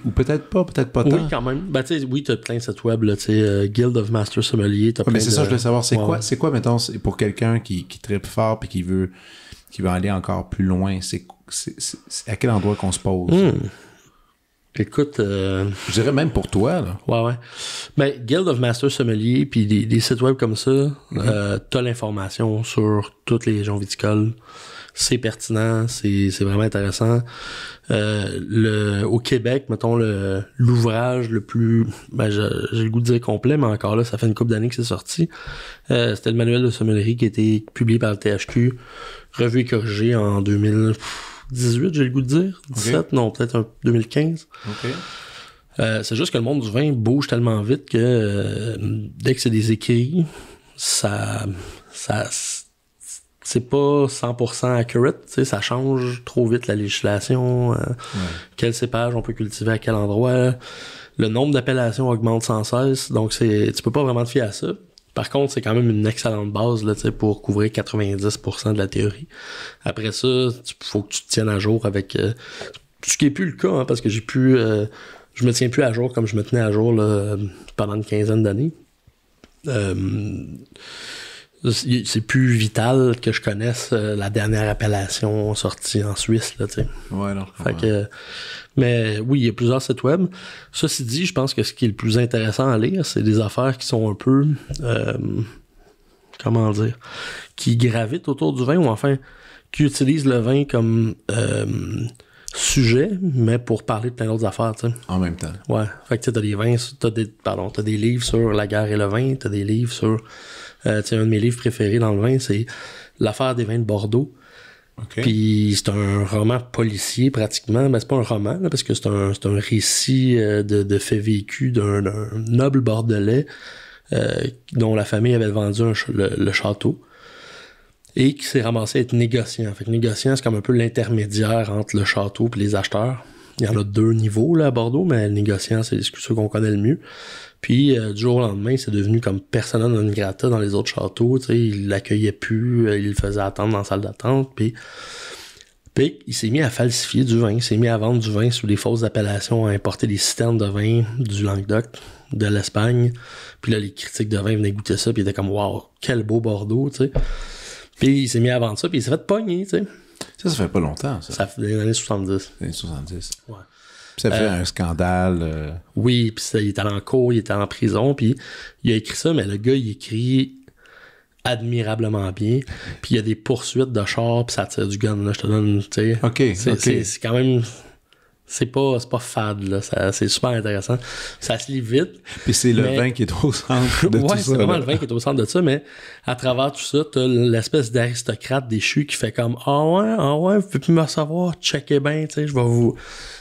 Ou peut-être pas, peut-être pas tant. Oui, quand même. Ben, oui, tu as plein de sites web, là, euh, Guild of Masters Sommelier. mais c'est ça, je voulais savoir, c'est quoi, c'est quoi, mettons, pour quelqu'un qui, qui tripe fort et qui veut, qui veut aller encore plus loin, c'est, à quel endroit qu'on se pose? Hmm. Écoute. Euh, je dirais même pour toi, là. Ouais, ouais. Ben, Guild of Master Sommelier, puis des, sites web comme ça, tu mhm. euh, t'as l'information sur toutes les régions viticoles c'est pertinent, c'est vraiment intéressant. Euh, le, au Québec, mettons, l'ouvrage le, plus... Ben, J'ai le goût de dire complet, mais encore là, ça fait une couple d'années que c'est sorti. Euh, c'était le manuel de sommellerie qui a été publié par le THQ, revu et corrigé en 2018, j'ai le goût de dire. 17, non, peut-être 2015. Euh, c'est juste que le monde du vin bouge tellement vite que dès que c'est des écrits, ça, ça, c'est pas 100% accurate, tu sais, ça change trop vite la législation, euh, quel cépage on peut cultiver à quel endroit, le nombre d'appellations augmente sans cesse, donc c'est tu peux pas vraiment te fier à ça. Par contre, c'est quand même une excellente base là, pour couvrir 90% de la théorie. Après ça, il faut que tu te tiennes à jour avec... Euh, ce qui n'est plus le cas, hein, parce que j'ai plus... Euh, je me tiens plus à jour comme je me tenais à jour pendant une quinzaine d'années c'est plus vital que je connaisse euh, la dernière appellation sortie en Suisse. Là, ouais, mais oui, il y a plusieurs sites web. Ceci dit, je pense que ce qui est le plus intéressant à lire, c'est des affaires qui sont un peu. Euh, comment dire Qui gravitent autour du vin ou enfin qui utilisent le vin comme. Euh, sujet, mais pour parler de plein d'autres affaires, En même temps. Ouais. Fait que t'as des vins, as des livres sur la guerre et le vin, tu as des livres sur euh, un de mes livres préférés dans le vin, c'est L'affaire des vins de Bordeaux. Puis c'est un roman policier pratiquement, mais c'est pas un roman parce que c'est un, récit euh, de, de faits vécus d'un noble bordelais euh, dont la famille avait vendu le, château et qui s'est ramassé à être négociant. Fait négociant, c'est comme un peu l'intermédiaire entre le château et les acheteurs. Il y en a deux niveaux là, à Bordeaux, mais le négociant, c'est ceux qu'on connaît le mieux. Puis euh, du jour au lendemain, c'est devenu comme persona non grata dans les autres châteaux. sais, il l'accueillait plus, euh, il le faisait attendre dans la salle d'attente. Puis, puis il s'est mis à falsifier du vin, il s'est mis à vendre du vin sous des fausses appellations, à importer des citernes de vin du Languedoc, de l'Espagne. Puis là, les critiques de vin venaient goûter ça, puis ils étaient comme « Wow, quel beau Bordeaux! » tu sais ». Puis il s'est mis à vendre ça, puis il s'est fait pogner, tu sais. Ça, ça fait pas longtemps, ça. Ça fait des années 70. Les années 70. Ouais. ça fait euh, un scandale. Euh, oui, puis ça, il était en cours, il était en prison, puis il a écrit ça, mais le gars, il écrit admirablement bien. Puis il y a des poursuites de char, puis ça tire du gun, là, je te donne, tu sais. OK, c'est, quand même... C'est pas, pas fade, là. C'est super intéressant. Ça se lit vite. Puis c'est le vin qui est au centre de ouais, tout ça. c'est vraiment le vin qui est au centre de ça, mais à travers tout ça, t'as l'espèce d'aristocrate déchu qui fait comme Ah ouais, ah ouais, vous pouvez plus me savoir, checkez bien, tu sais, je vais vous.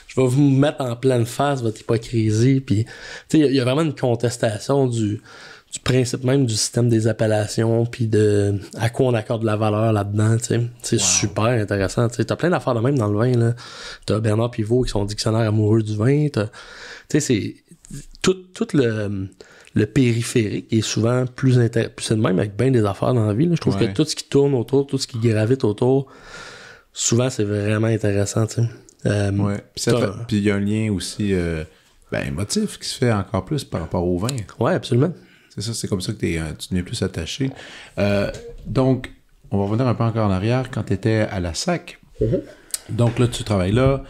Je vais vous mettre en pleine face votre hypocrisie. Puis, tu sais, il y a vraiment une contestation du du principe même du système des appellations, puis de à quoi on accorde la valeur là-dedans. C'est super intéressant. Tu as plein d'affaires de même dans le vin. Tu as Bernard Pivot qui sont dictionnaire amoureux du vin. C'est tout, le, périphérique est souvent plus intéressant. C'est même avec bien des affaires dans la vie. Là. Je trouve que tout ce qui tourne autour, tout ce qui gravite autour, souvent c'est vraiment intéressant. T'sais. Euh, Puis il y a un lien aussi. Euh, ben, motif qui se fait encore plus par rapport au vin. Oui, absolument. C'est ça, c'est comme ça que euh, tu deviens plus attaché. Euh, donc, on va revenir un peu encore en arrière quand tu étais à la SAC. Mm-hmm. Donc là, tu travailles là.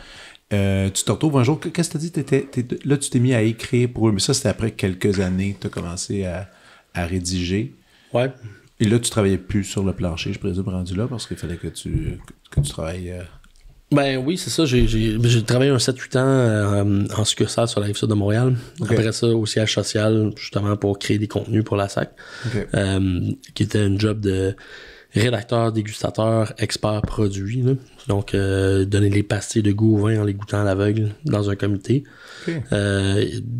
Euh, tu te retrouves un jour, qu'est-ce que tu as dit? là, tu t'es mis à écrire pour eux, mais ça, c'était après quelques années que tu as commencé à, rédiger. Ouais. Et là, tu travaillais plus sur le plancher, je présume, rendu là, parce qu'il fallait que tu, tu travailles. Ben oui, c'est ça. J'ai ben, travaillé un 7-8 ans euh, en succursale sur la rive de Montréal. Après ça, au siège social, justement pour créer des contenus pour la SAC, euh, qui était un job de rédacteur, dégustateur, expert produit. Donc, euh, donner les pastilles de goût au vin en les goûtant à l'aveugle dans un comité.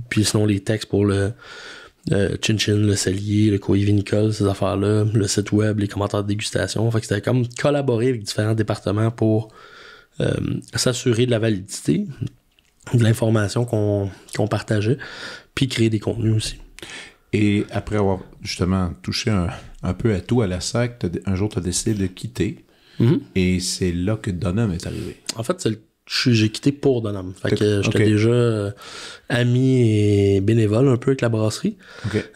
puis sinon, les textes pour le Chin Chin, le cellier, le Coivinicole, vinicole, ces affaires-là, le site web, les commentaires de dégustation. Fait que c'était comme collaborer avec différents départements pour euh, s'assurer de la validité de l'information qu'on partageait, puis créer des contenus aussi. Et après avoir justement touché un, peu à tout à la SAC, un jour tu as décidé de quitter. Mm-hmm. Et c'est là que Donum est arrivé. En fait, c'est le j'ai quitté pour Donham. Fait que euh, j'étais déjà euh, ami et bénévole un peu avec la brasserie.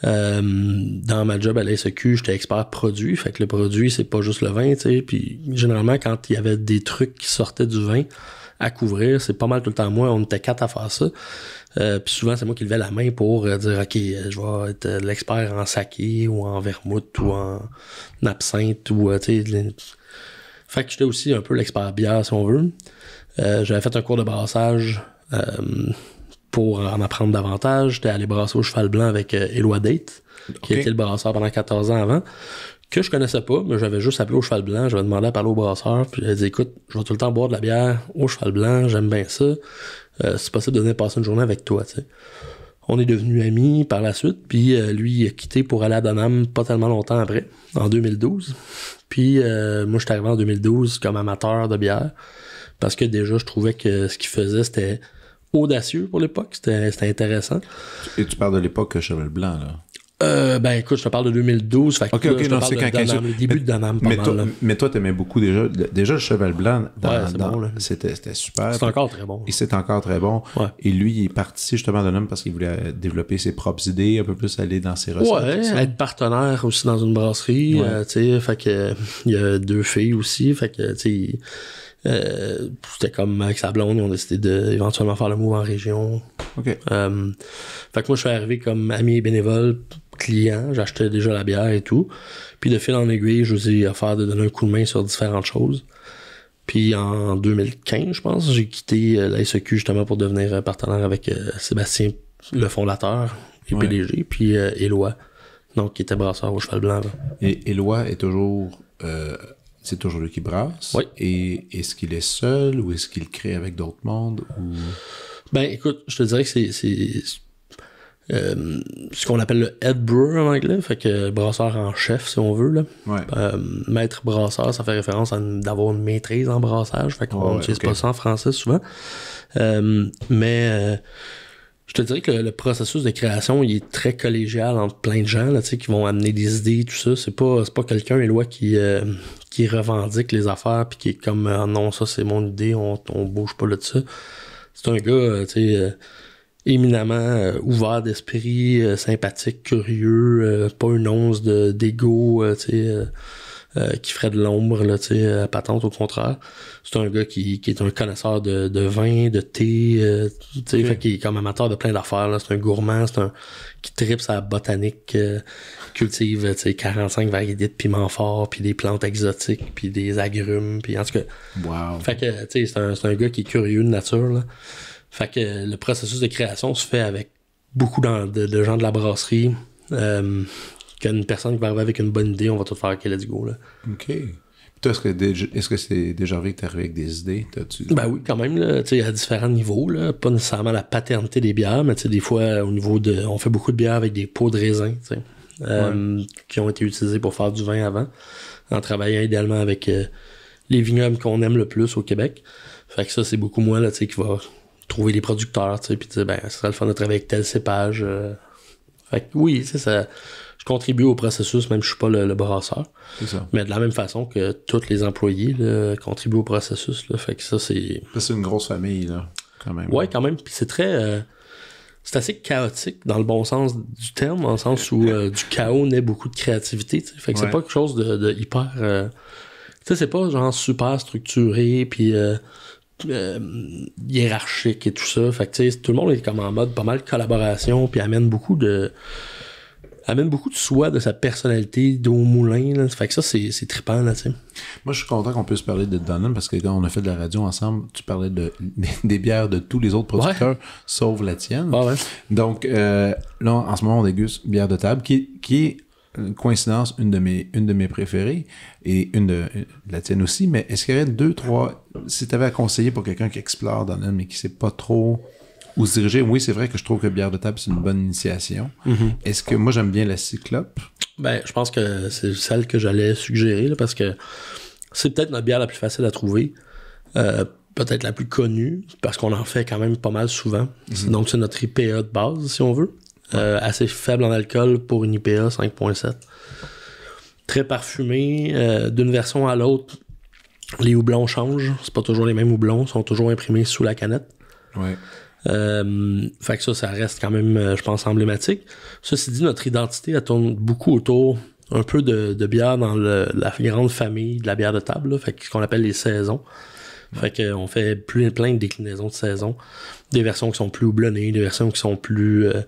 Euh, dans ma job à la e j'étais expert produit. Fait que le produit, c'est pas juste le vin, tu sais. Puis généralement, quand il y avait des trucs qui sortaient du vin à couvrir, c'est pas mal tout le temps moi. On était quatre à faire ça. puis souvent, c'est moi qui levais la main pour dire OK, je vais être l'expert en saké ou en vermouth ou en absinthe ou tu sais. Fait que j'étais aussi un peu l'expert bière, si on veut. Euh, j'avais fait un cours de brassage euh, pour en apprendre davantage. J'étais allé brasser au cheval blanc avec Eloi euh, Date, qui était le brasseur pendant 14 ans avant que je connaissais pas, mais j'avais juste appelé au cheval blanc, j'avais demandé à parler au brasseur, puis j'avais dit écoute, je vais tout le temps boire de la bière au cheval blanc, j'aime bien ça. c'est possible de venir passer une journée avec toi, On est devenu amis par la suite, puis lui a quitté pour aller à Donham pas tellement longtemps après, en 2012. Puis moi je suis arrivé en 2012 comme amateur de bière parce que déjà, je trouvais que ce qu'il faisait, c'était audacieux pour l'époque, c'était intéressant. Et tu parles de l'époque Cheval Blanc, là? Euh, ben écoute, je te parle de 2012, fait je te le début mais, de mais Toi, mais t'aimais beaucoup déjà, déjà le cheval blanc. Ouais, C'était super. C'est encore très bon. Et c'est encore très bon. Et lui, il est parti justement d'un homme parce qu'il voulait développer ses propres idées, un peu plus aller dans ses recettes. Ouais, être partenaire aussi dans une brasserie, euh, tu sais, fait que euh, il y a deux filles aussi, fait que tu sais euh, c'était comme avec sa blonde, ils ont décidé de faire le move en région. OK. Euh, fait que moi, je suis arrivé comme ami bénévole, client, j'achetais déjà la bière et tout. Puis de fil en aiguille, je vous ai offert de donner un coup de main sur différentes choses. Puis en 2015, je pense, j'ai quitté euh, la SEQ justement pour devenir partenaire avec Sébastien, le fondateur et PDG, puis Éloi, donc qui était brasseur au Cheval Blanc. Et Éloi est toujours c'est toujours lui qui brasse. Oui. Et est-ce qu'il est seul ou est-ce qu'il crée avec d'autres mondes Ben, écoute, je te dirais que c'est euh, ce qu'on appelle le head brewer en anglais, fait que brasseur en chef si on veut. Là. Euh, maître brasseur, ça fait référence à d'avoir une maîtrise en brassage, fait qu'on n'utilise pas ça en français souvent. Euh, mais je te dirais que le, processus de création, il est très collégial entre plein de gens, là, qui vont amener des idées, tout ça. C'est pas, pas quelqu'un, loi qui, euh, qui revendique les affaires, puis qui est comme, euh, non, ça c'est mon idée, on, on bouge pas là dessus C'est un gars, euh, tu sais, éminemment ouvert d'esprit, sympathique, curieux, pas une once d'ego, tu sais euh, qui ferait de l'ombre, là, tu sais, patente, au contraire. C'est un gars qui, qui est un connaisseur de, de vin, de thé, euh, tu sais, fait est comme amateur de plein d'affaires, C'est un gourmand, c'est un, qui tripe sa botanique, euh, cultive, tu sais, 45 variétés de piment fort puis des plantes exotiques, puis des agrumes, puis en tout cas. Fait que, tu sais, c'est un, c'est un gars qui est curieux de nature, là. Fait que le processus de création se fait avec beaucoup de, gens de la brasserie, euh, qu'une personne qui va arriver avec une bonne idée, on va tout faire à let's go. Là. OK. Toi, est-ce que c'est déjà vrai que tu arrivé avec des idées? -tu... Ben oui, quand même, là, à différents niveaux. Là, pas nécessairement la paternité des bières, mais des fois, au niveau de. On fait beaucoup de bières avec des pots de raisin, euh, qui ont été utilisés pour faire du vin avant, en travaillant idéalement avec euh, les vignobles qu'on aime le plus au Québec. Fait que ça, c'est beaucoup moins, là, qui va trouver les producteurs, puis ben, le fun de avec tel cépage. Euh. Fait que oui, ça je contribue au processus, même si je suis pas le, brasseur. Ça. Mais de la même façon que tous les employés contribuent au processus. Là, fait que ça, c'est. C'est une grosse famille, là, quand même. Ouais, quand même. Puis c'est très. Euh, c'est assez chaotique dans le bon sens du terme, en le sens où euh, du chaos naît beaucoup de créativité. Fait que c'est pas quelque chose de, hyper. Euh, tu sais, c'est pas genre super structuré, puis. hiérarchique et tout ça. Fait que, tout le monde est comme en mode pas mal de collaboration, puis amène beaucoup de, amène beaucoup de soi, de sa personnalité, d'eau moulin. Là. Fait que ça, c'est trippant. Là, t'sais. Moi, je suis content qu'on puisse parler de Dunham parce que quand on a fait de la radio ensemble, tu parlais de, des, bières de tous les autres producteurs, sauf la tienne. Ah, ouais. Donc, euh, là, en ce moment, on déguste bière de table qui, qui est coïncidence, une de mes, une de mes préférées et une de, la tienne aussi, mais est-ce qu'il y aurait deux, trois, si tu avais à conseiller pour quelqu'un qui explore dans mais qui sait pas trop ou se Oui, c'est vrai que je trouve que bière de table, c'est une bonne initiation. Mhm. Est-ce que moi, j'aime bien la cyclope? Ben, je pense que c'est celle que j'allais suggérer, parce que c'est peut-être notre bière la plus facile à trouver. Euh, peut-être la plus connue, parce qu'on en fait quand même pas mal souvent. Mhm. Donc, c'est notre IPA de base, si on veut. Euh, assez faible en alcool pour une IPA 5.7. Très parfumée. Euh, d'une version à l'autre, les houblons changent. C'est pas toujours les mêmes houblons, sont toujours imprimés sous la canette. Ouais. Euh, fait que ça, ça reste quand même, euh, je pense, emblématique. Ceci dit, notre identité, elle tourne beaucoup autour un peu de, bière dans la grande famille de la bière de table, fait ce qu'on appelle les saisons. Fait qu'on fait plus, plein de déclinaisons de saisons Des versions qui sont plus houblonnées, des versions qui sont plus euh,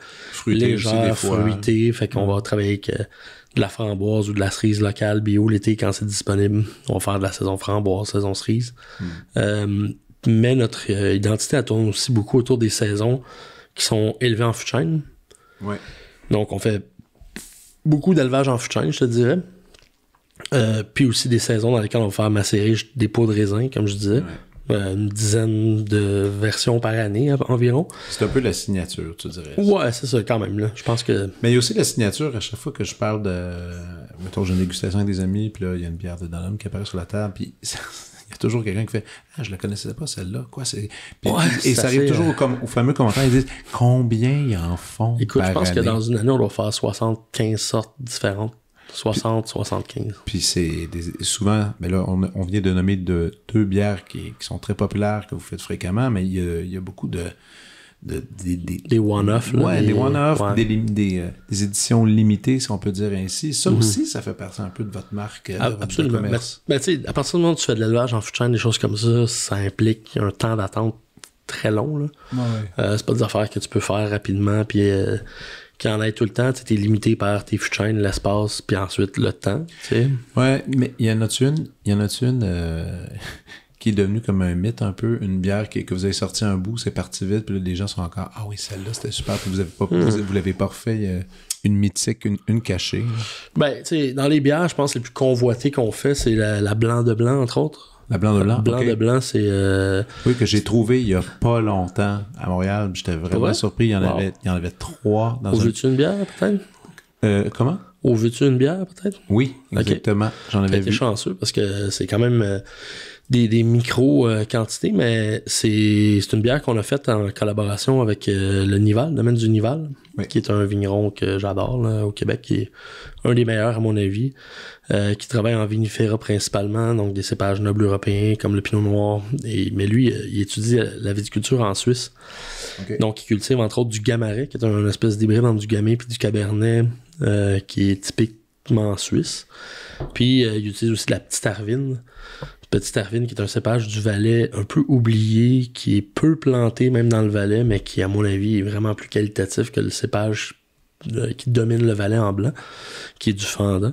légères, fruitées. Fait qu'on va travailler avec de la framboise ou de la cerise locale bio l'été quand c'est disponible. On va faire de la saison framboise, saison cerise. Hmm. Mais notre euh, identité, tourne aussi beaucoup autour des saisons qui sont élevées en food chain. Donc, on fait beaucoup d'élevage en food chain, je te dirais. Euh, puis aussi des saisons dans lesquelles on va faire macérer des pots de raisin, comme je disais. Euh, une dizaine de versions par année environ. C'est un peu la signature, tu dirais. Ouais, c'est ça, quand même. Là. Je pense que. Mais il y a aussi la signature à chaque fois que je parle de. Mettons, j'ai une dégustation avec des amis, puis là, il y a une bière de Danone qui apparaît sur la table, puis il y a toujours quelqu'un qui fait Ah, je la connaissais pas celle-là. Quoi, c'est. et ça arrive toujours euh, au fameux commentaire, ils disent Combien ils en font Écoute, je pense que dans une année, on doit faire 75 sortes différentes. 60, 75. Puis c'est souvent, mais ben là, on, vient de nommer de, deux bières qui, sont très populaires, que vous faites fréquemment, mais il y a beaucoup de, des, des one offs Ouais, des, one offs des, euh, des, éditions limitées, si on peut dire ainsi. Ça mhm. aussi, ça fait partie un peu de votre marque. Euh, absolument. Mais, ben, ben, tu sais, à partir du moment où tu fais de l'élevage en food chain, des choses comme ça, ça implique un temps d'attente très long. Là. Ouais, euh, c'est pas des affaires que tu peux faire rapidement, puis qui en ait tout le temps. Tu es limité par tes food chain, l'espace, puis ensuite le temps. T'sais. Ouais, mais il y en a une, il y en a une. qui est devenu comme un mythe un peu, une bière qui, que vous avez sorti un bout, c'est parti vite, puis là, les gens sont encore Ah oui, celle-là, c'était super, puis vous avez pas, vous, hmm. l'avez pas refait euh, une mythique, une, cachée. Ben, tu sais, dans les bières, je pense les plus convoitées qu'on fait, c'est la, blanc de blanc, entre autres. La blanc de blanc. Blanc de blanc, c'est. Euh, oui, que j'ai trouvé il y a pas longtemps à Montréal. J'étais vraiment surpris. Il y en avait, il y en avait trois dans. Au un... veux-tu une bière peut-être euh, Comment Au veux-tu une bière peut-être Oui, exactement. J'en avais vu. chanceux parce que c'est quand même des, micro-quantités, euh, mais c'est une bière qu'on a faite en collaboration avec euh, le Nival, le domaine du Nival, qui est un vigneron que j'adore au Québec, qui est un des meilleurs à mon avis, euh, qui travaille en vinifera principalement, donc des cépages nobles européens comme le pinot noir. mais lui, il étudie la viticulture en Suisse. Donc, il cultive entre autres du gamaret, qui est un espèce d'hybride entre du gamay et du cabernet, qui est typiquement suisse. Puis, il utilise aussi de la petite arvine, Petite Arvin, qui est un cépage du Valais un peu oublié, qui est peu planté même dans le Valais, mais qui, à mon avis, est vraiment plus qualitatif que le cépage qui domine le Valais en blanc, qui est du fendant.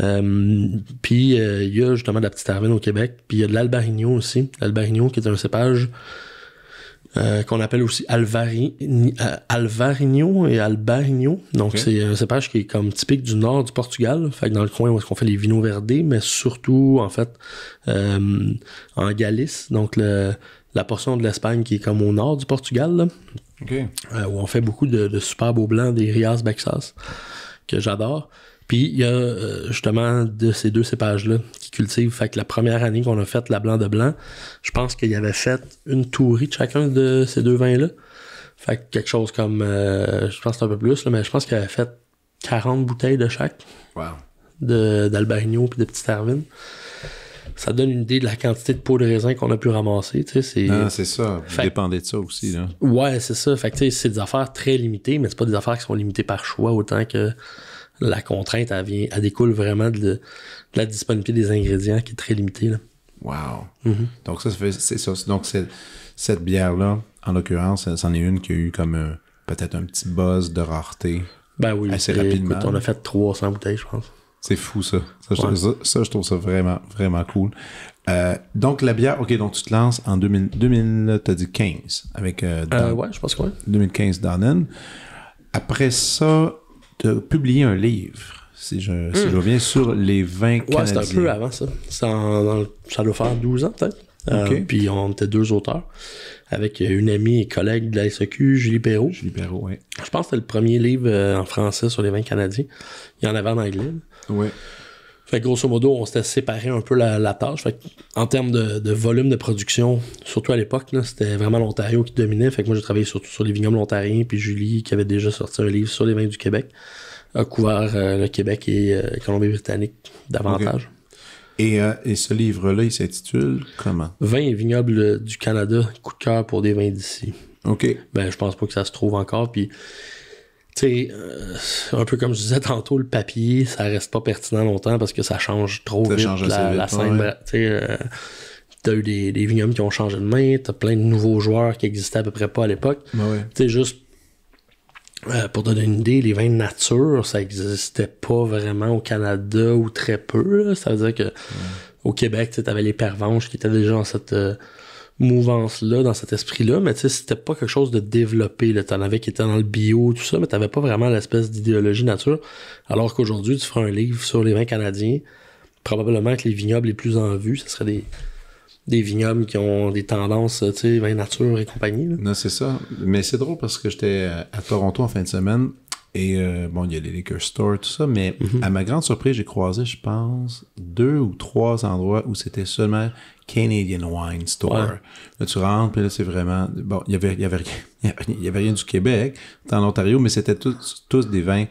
Euh, puis euh, il y a justement de la petite arvine au Québec, puis il y a de l'albarigno aussi. L'albarigno qui est un cépage euh, qu'on appelle aussi Alvari, euh, Alvarinho et Albarinho. Donc, c'est euh, un cépage qui est comme typique du nord du Portugal. Fait que dans le coin où est-ce qu'on fait les vinos verdés, mais surtout, en fait, en Galice. Donc, la portion de l'Espagne qui est comme au nord du Portugal. où on fait beaucoup de, super beaux blancs des Rias bexas, que j'adore. Puis il y a euh, justement de ces deux cépages-là qui cultivent. Fait que la première année qu'on a fait la blanc de blanc, je pense qu'il y avait fait une tourie de chacun de ces deux vins-là. Fait que quelque chose comme, euh, je pense que un peu plus, mais je pense qu'il avait fait 40 bouteilles de chaque. Wow. D'Albarino puis de petites Arvin. Ça donne une idée de la quantité de peau de raisin qu'on a pu ramasser. C'est... c'est ça. Dépendait de ça aussi. Là. Ouais, c'est ça. Fait que c'est des affaires très limitées, mais c'est pas des affaires qui sont limitées par choix autant que la contrainte, elle, vient, découle vraiment de, la disponibilité des ingrédients qui est très limitée. Wow. Mm-hmm. Donc, ça, c'est ça. Donc, cette bière-là, en l'occurrence, c'en est une qui a eu comme euh, peut-être un petit buzz de rareté. Ben oui, assez rapidement. on a fait 300 bouteilles, je pense. C'est fou, ça. Ça, je, trouve ça vraiment, vraiment cool. Euh, donc, la bière, OK, donc tu te lances en 2000, avec... Euh, ouais, je pense que 2015 Danen. Après ça, as publié un livre, si hmm. je, reviens sur les vins Canadiens. Ouais, c'était un peu avant ça. ça doit faire 12 ans peut-être. Euh, puis on était deux auteurs avec une amie et collègue de la SQ, e Julie Perrault. Julie Perrault, oui. Je pense que c'était le premier livre euh, en français sur les vins canadiens. Il y en avait en anglais. Oui. Fait grosso modo, on s'était séparé un peu la, tâche. en termes de, volume de production, surtout à l'époque, c'était vraiment l'Ontario qui dominait. Fait que moi, j'ai travaillé surtout sur les vignobles ontariens, puis Julie, qui avait déjà sorti un livre sur les vins du Québec, a couvert euh, le Québec et euh, Colombie-Britannique davantage. Euh, et, ce livre-là, il s'intitule comment et vignobles du Canada, coup de cœur pour des vins d'ici. OK. Ben, je pense pas que ça se trouve encore. Puis tu sais, euh, un peu comme je disais tantôt, le papier, ça reste pas pertinent longtemps parce que ça change trop vite, la, scène. Tu euh, t'as eu des, des qui ont changé de main, t'as plein de nouveaux joueurs qui existaient à peu près pas à l'époque. Tu sais, juste euh, pour te donner une idée, les vins de nature, ça n'existait pas vraiment au Canada ou très peu. Ça veut dire que au Québec, tu avais les pervenches qui étaient déjà en cette mouvance-là, dans cet esprit-là, mais tu sais, c'était pas quelque chose de développé. tu en avais qui étaient dans le bio, tout ça, mais tu t'avais pas vraiment l'espèce d'idéologie nature. Alors qu'aujourd'hui, tu feras un livre sur les vins canadiens, probablement que les vignobles les plus en vue, ce serait des, des vignobles qui ont des tendances, tu sais, vins nature et compagnie. Là. Non, c'est ça. Mais c'est drôle parce que j'étais à Toronto en fin de semaine et euh, bon, il y a les liquor stores, tout ça, mais mm-hmm. à ma grande surprise, j'ai croisé, je pense, deux ou trois endroits où c'était seulement Canadian Wine Store. Là, tu rentres, puis là, c'est vraiment... Bon, il n'y avait, y avait, rien, y avait, y avait rien du Québec, en l'Ontario, mais c'était tous, tous des vins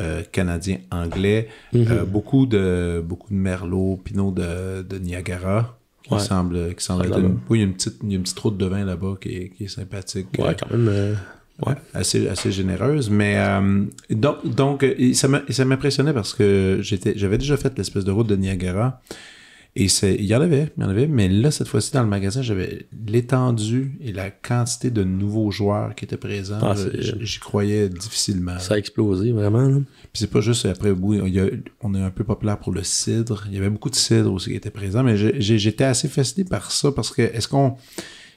euh, canadiens, anglais. Mhm. Euh, beaucoup, de, beaucoup de Merlot, Pinot de, de Niagara. Qui semblent semble, qui semble être une, oui, une petite, une petite route de vin là-bas qui est, qui est, sympathique. Ouais, euh, quand même. Ouais. Assez, assez généreuse. Mais donc, donc ça m'impressionnait parce que j'avais déjà fait l'espèce de route de Niagara. Et il y en avait, il y en avait, mais là, cette fois-ci, dans le magasin, j'avais l'étendue et la quantité de nouveaux joueurs qui étaient présents. Ah, j'y croyais difficilement. Ça a explosé, vraiment. Puis c'est pas juste après, oui, on est un peu populaire pour le cidre. Il y avait beaucoup de cidre aussi qui était présent, mais j'étais assez fasciné par ça parce que est-ce qu'on.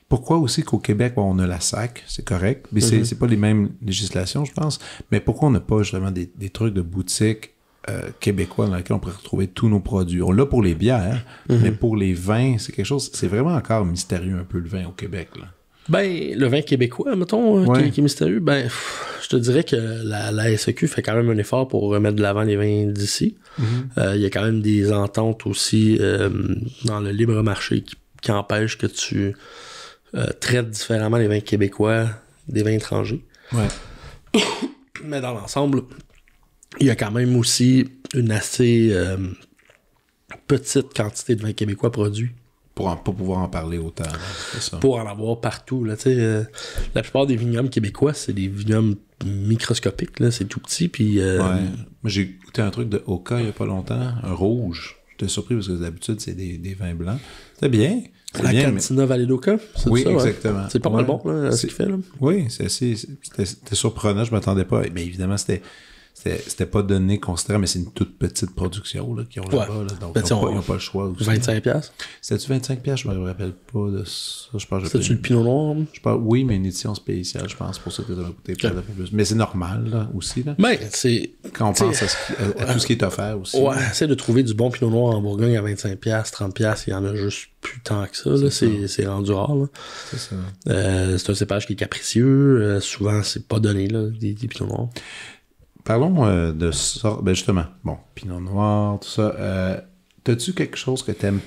Pourquoi aussi qu'au Québec, on a la SAC, c'est correct, mais mm-hmm. c'est pas les mêmes législations, je pense, mais pourquoi on n'a pas justement des trucs de boutique euh, québécois dans lequel on pourrait retrouver tous nos produits. On l'a pour les bières, mhm. mais pour les vins, c'est quelque chose, c'est vraiment encore mystérieux un peu le vin au Québec. Là. Ben, le vin québécois, mettons, hein, qui, est mystérieux, ben, je te dirais que la, SEQ fait quand même un effort pour remettre de l'avant les vins d'ici. Mhm. Euh, il y a quand même des ententes aussi euh, dans le libre marché qui, empêchent que tu traites différemment les vins québécois des vins étrangers. Mais dans l'ensemble, il y a quand même aussi une assez euh, petite quantité de vin québécois produit. Pour ne pas pouvoir en parler autant. Hein, pour en avoir partout. Là, euh, la plupart des vignobles québécois, c'est des vignobles microscopiques. là, C'est tout petit. Puis, euh, J'ai goûté un truc de Oka il n'y a pas longtemps, un rouge. J'étais surpris parce que d'habitude, c'est des, vins blancs. C'est bien. La Cantina mais... d'Oka? oui, hein? exactement. C'est pas mal bon, là, ce qu'il fait. Là. Oui, c'était surprenant, je ne m'attendais pas. Mais évidemment, c'était c'était pas donné considéré, mais c'est une toute petite production qu'ils ont là-bas. donc, ben, ils n'ont pas, le choix. 25 pièces C'était-tu 25 pièces Je me rappelle pas de ça. Je pense C'était-tu le Pinot Noir Oui, mais une édition spéciale, je pense, pour ça que ça m'a un plus. Mais c'est normal aussi. mais ben, c'est. Quand on pense à, tout ce qui est offert aussi. Ouais, essaie de trouver du bon Pinot Noir en Bourgogne à 25 30 il y en a juste plus tant que ça. C'est rendu rare. Euh, c'est un cépage qui est capricieux. Euh, souvent, c'est pas donné, là, des, Pinot Noirs. Parlons euh, de ça. Ben justement, bon, Pinot Noir, tout ça. Euh, t'as-tu quelque chose que tu aimes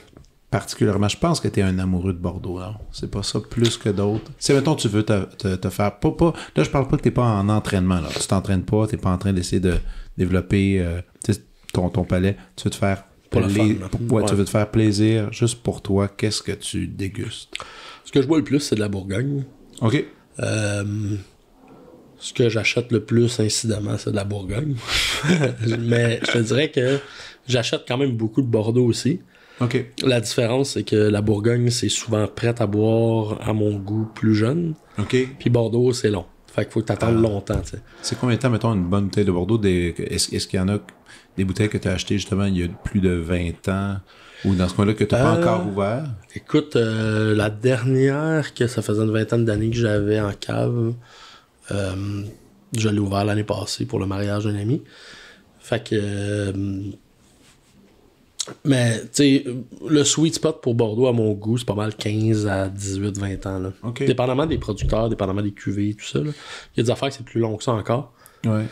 particulièrement? Je pense que t'es un amoureux de Bordeaux, non? C'est pas ça plus que d'autres. Si, mettons, tu veux te, faire. Pas, là, je parle pas que t'es pas en entraînement, là. Tu t'entraînes pas, t'es pas en train d'essayer de développer euh, ton, ton palais. Tu veux te faire. Pour Tu veux te faire plaisir juste pour toi. Qu'est-ce que tu dégustes? Ce que je bois le plus, c'est de la Bourgogne. OK. Euh, ce que j'achète le plus, incidemment, c'est de la Bourgogne. Mais je te dirais que j'achète quand même beaucoup de Bordeaux aussi. La différence, c'est que la Bourgogne, c'est souvent prête à boire à mon goût plus jeune. ok Puis Bordeaux, c'est long. Fait qu'il faut que ah. tu longtemps. C'est combien de temps, mettons, une bonne bouteille de Bordeaux? Des... Est-ce, qu'il y en a des bouteilles que tu as achetées justement il y a plus de 20 ans ou dans ce moment là que tu n'as pas euh, encore ouvert? Écoute, euh, la dernière que ça faisait une vingtaine d'années que j'avais en cave, euh, je l'ai ouvert l'année passée pour le mariage d'un ami. Fait que. Euh, mais, tu sais, le sweet spot pour Bordeaux, à mon goût, c'est pas mal 15 à 18, 20 ans. Là. Dépendamment des producteurs, dépendamment des cuvées, tout ça. Il y a des affaires qui c'est plus long que ça encore. Euh,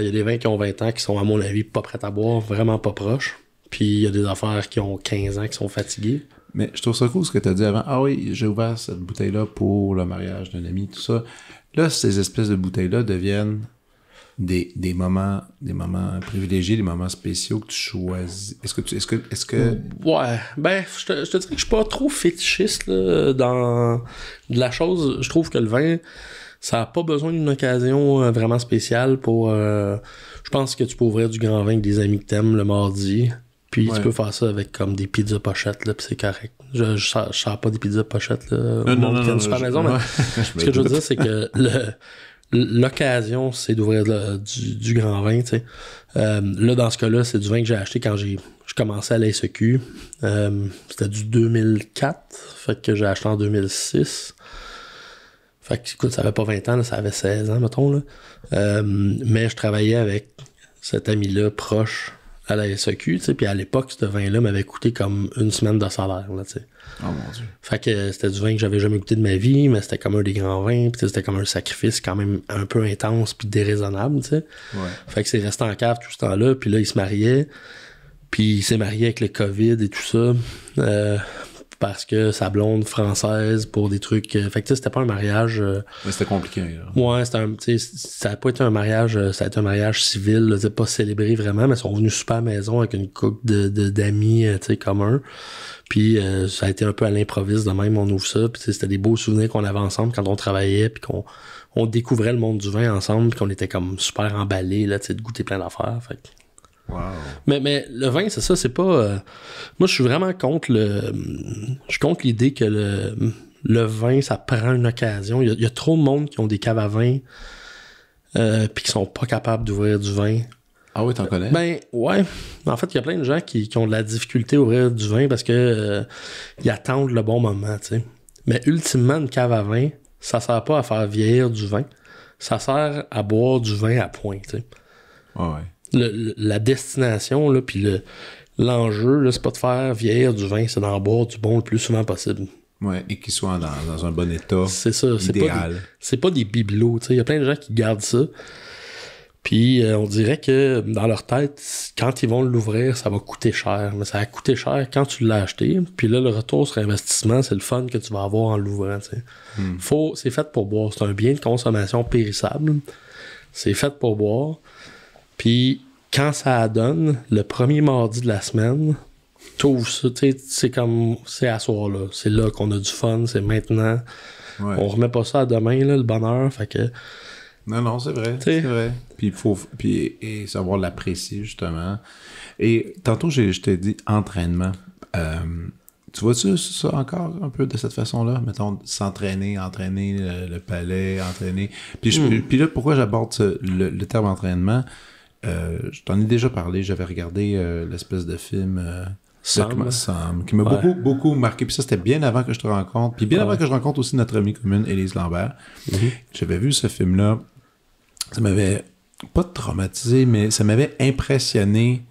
il y a des vins qui ont 20 ans qui sont, à mon avis, pas prêts à boire, vraiment pas proches. Puis il y a des affaires qui ont 15 ans qui sont fatiguées Mais je trouve ça cool ce que tu as dit avant. Ah oui, j'ai ouvert cette bouteille-là pour le mariage d'un ami, tout ça. Là, ces espèces de bouteilles-là deviennent des, moments des moments privilégiés, des moments spéciaux que tu choisis. Est-ce que tu est-ce que est-ce que ouais, ben je te, dirais que je suis pas trop fétichiste dans de la chose, je trouve que le vin ça n'a pas besoin d'une occasion euh, vraiment spéciale pour euh, je pense que tu peux ouvrir du grand vin avec des amis que t'aimes le mardi. Puis tu peux faire ça avec comme des pizzas pochettes, là, puis c'est correct. Je, ne sors, pas des pizzas pochettes, là. Euh, non, non, non, super ce que je veux dire, c'est que l'occasion, c'est d'ouvrir du, grand vin, euh, là, dans ce cas-là, c'est du vin que j'ai acheté quand j'ai je commençais à la SEQ. Euh, c'était du 2004, fait que j'ai acheté en 2006. Fait que, écoute, ça avait pas 20 ans, ça avait 16 ans, mettons, euh, mais je travaillais avec cet ami-là proche à la SEQ, tu sais, puis à l'époque, ce vin-là m'avait coûté comme une semaine de salaire, tu sais. Oh, fait que c'était du vin que j'avais jamais goûté de ma vie, mais c'était comme un des grands vins, puis c'était comme un sacrifice quand même un peu intense puis déraisonnable, tu sais. Fait que c'est resté en cave tout ce temps-là, puis là, il se mariait, puis il s'est marié avec le COVID et tout ça. Euh, parce que sa blonde française pour des trucs. Euh, fait que c'était pas un mariage. Mais euh, c'était compliqué. Ouais, c'était un. Ça a pas été un mariage. Euh, ça a été un mariage civil, là, pas célébré vraiment, mais ils sont venus super à la maison avec une coupe de d'amis comme communs. Puis ça a été un peu à l'improviste de même, on ouvre ça. Puis c'était des beaux souvenirs qu'on avait ensemble quand on travaillait, puis qu'on on découvrait le monde du vin ensemble, puis qu'on était comme super emballés, là, de goûter plein d'affaires. Fait mais, mais le vin, c'est ça, c'est pas. Euh, moi, je suis vraiment contre le. Je contre l'idée que le, vin, ça prend une occasion. Il y, a, trop de monde qui ont des caves à vin euh, puis qui sont pas capables d'ouvrir du vin. Ah oui, t'en connais? Ben, ouais. En fait, il y a plein de gens qui, ont de la difficulté à ouvrir du vin parce que euh, ils attendent le bon moment, Mais ultimement, une cave à vin, ça sert pas à faire vieillir du vin. Ça sert à boire du vin à point, tu ah ouais la destination, puis l'enjeu, là, c'est pas de faire vieillir du vin, c'est d'en boire du bon le plus souvent possible. Ouais, et qu'il soit dans, un bon état. C'est ça, c'est pas, des, c'est pas des bibelots. Il y a plein de gens qui gardent ça. Puis euh, on dirait que dans leur tête, quand ils vont l'ouvrir, ça va coûter cher. Mais ça a coûté cher quand tu l'as acheté. Puis là, le retour sur investissement, c'est le fun que tu vas avoir en l'ouvrant. Hmm. Faut, c'est fait pour boire. C'est un bien de consommation périssable. C'est fait pour boire. Puis quand ça donne, le premier mardi de la semaine, tout ça, c'est comme, c'est à soir là. C'est là qu'on a du fun, c'est maintenant. On remet pas ça à demain, là, le bonheur. Fait que. Non, non, c'est vrai. C'est vrai. Puis il faut et savoir l'apprécier, justement. Et tantôt, je t'ai dit entraînement. Euh, tu vois-tu ça encore un peu de cette façon-là? Mettons, s'entraîner, entraîner euh, le, palais, entraîner. Puis, hmm. puis là, pourquoi j'aborde le, terme entraînement? Euh, je t'en ai déjà parlé, j'avais regardé euh, l'espèce de film euh, Sam. qui m'a beaucoup, beaucoup marqué. Puis ça, c'était bien avant que je te rencontre, puis bien avant que je rencontre aussi notre amie commune, Élise Lambert. Mm-hmm. J'avais vu ce film-là. Ça m'avait pas traumatisé, mais ça m'avait impressionné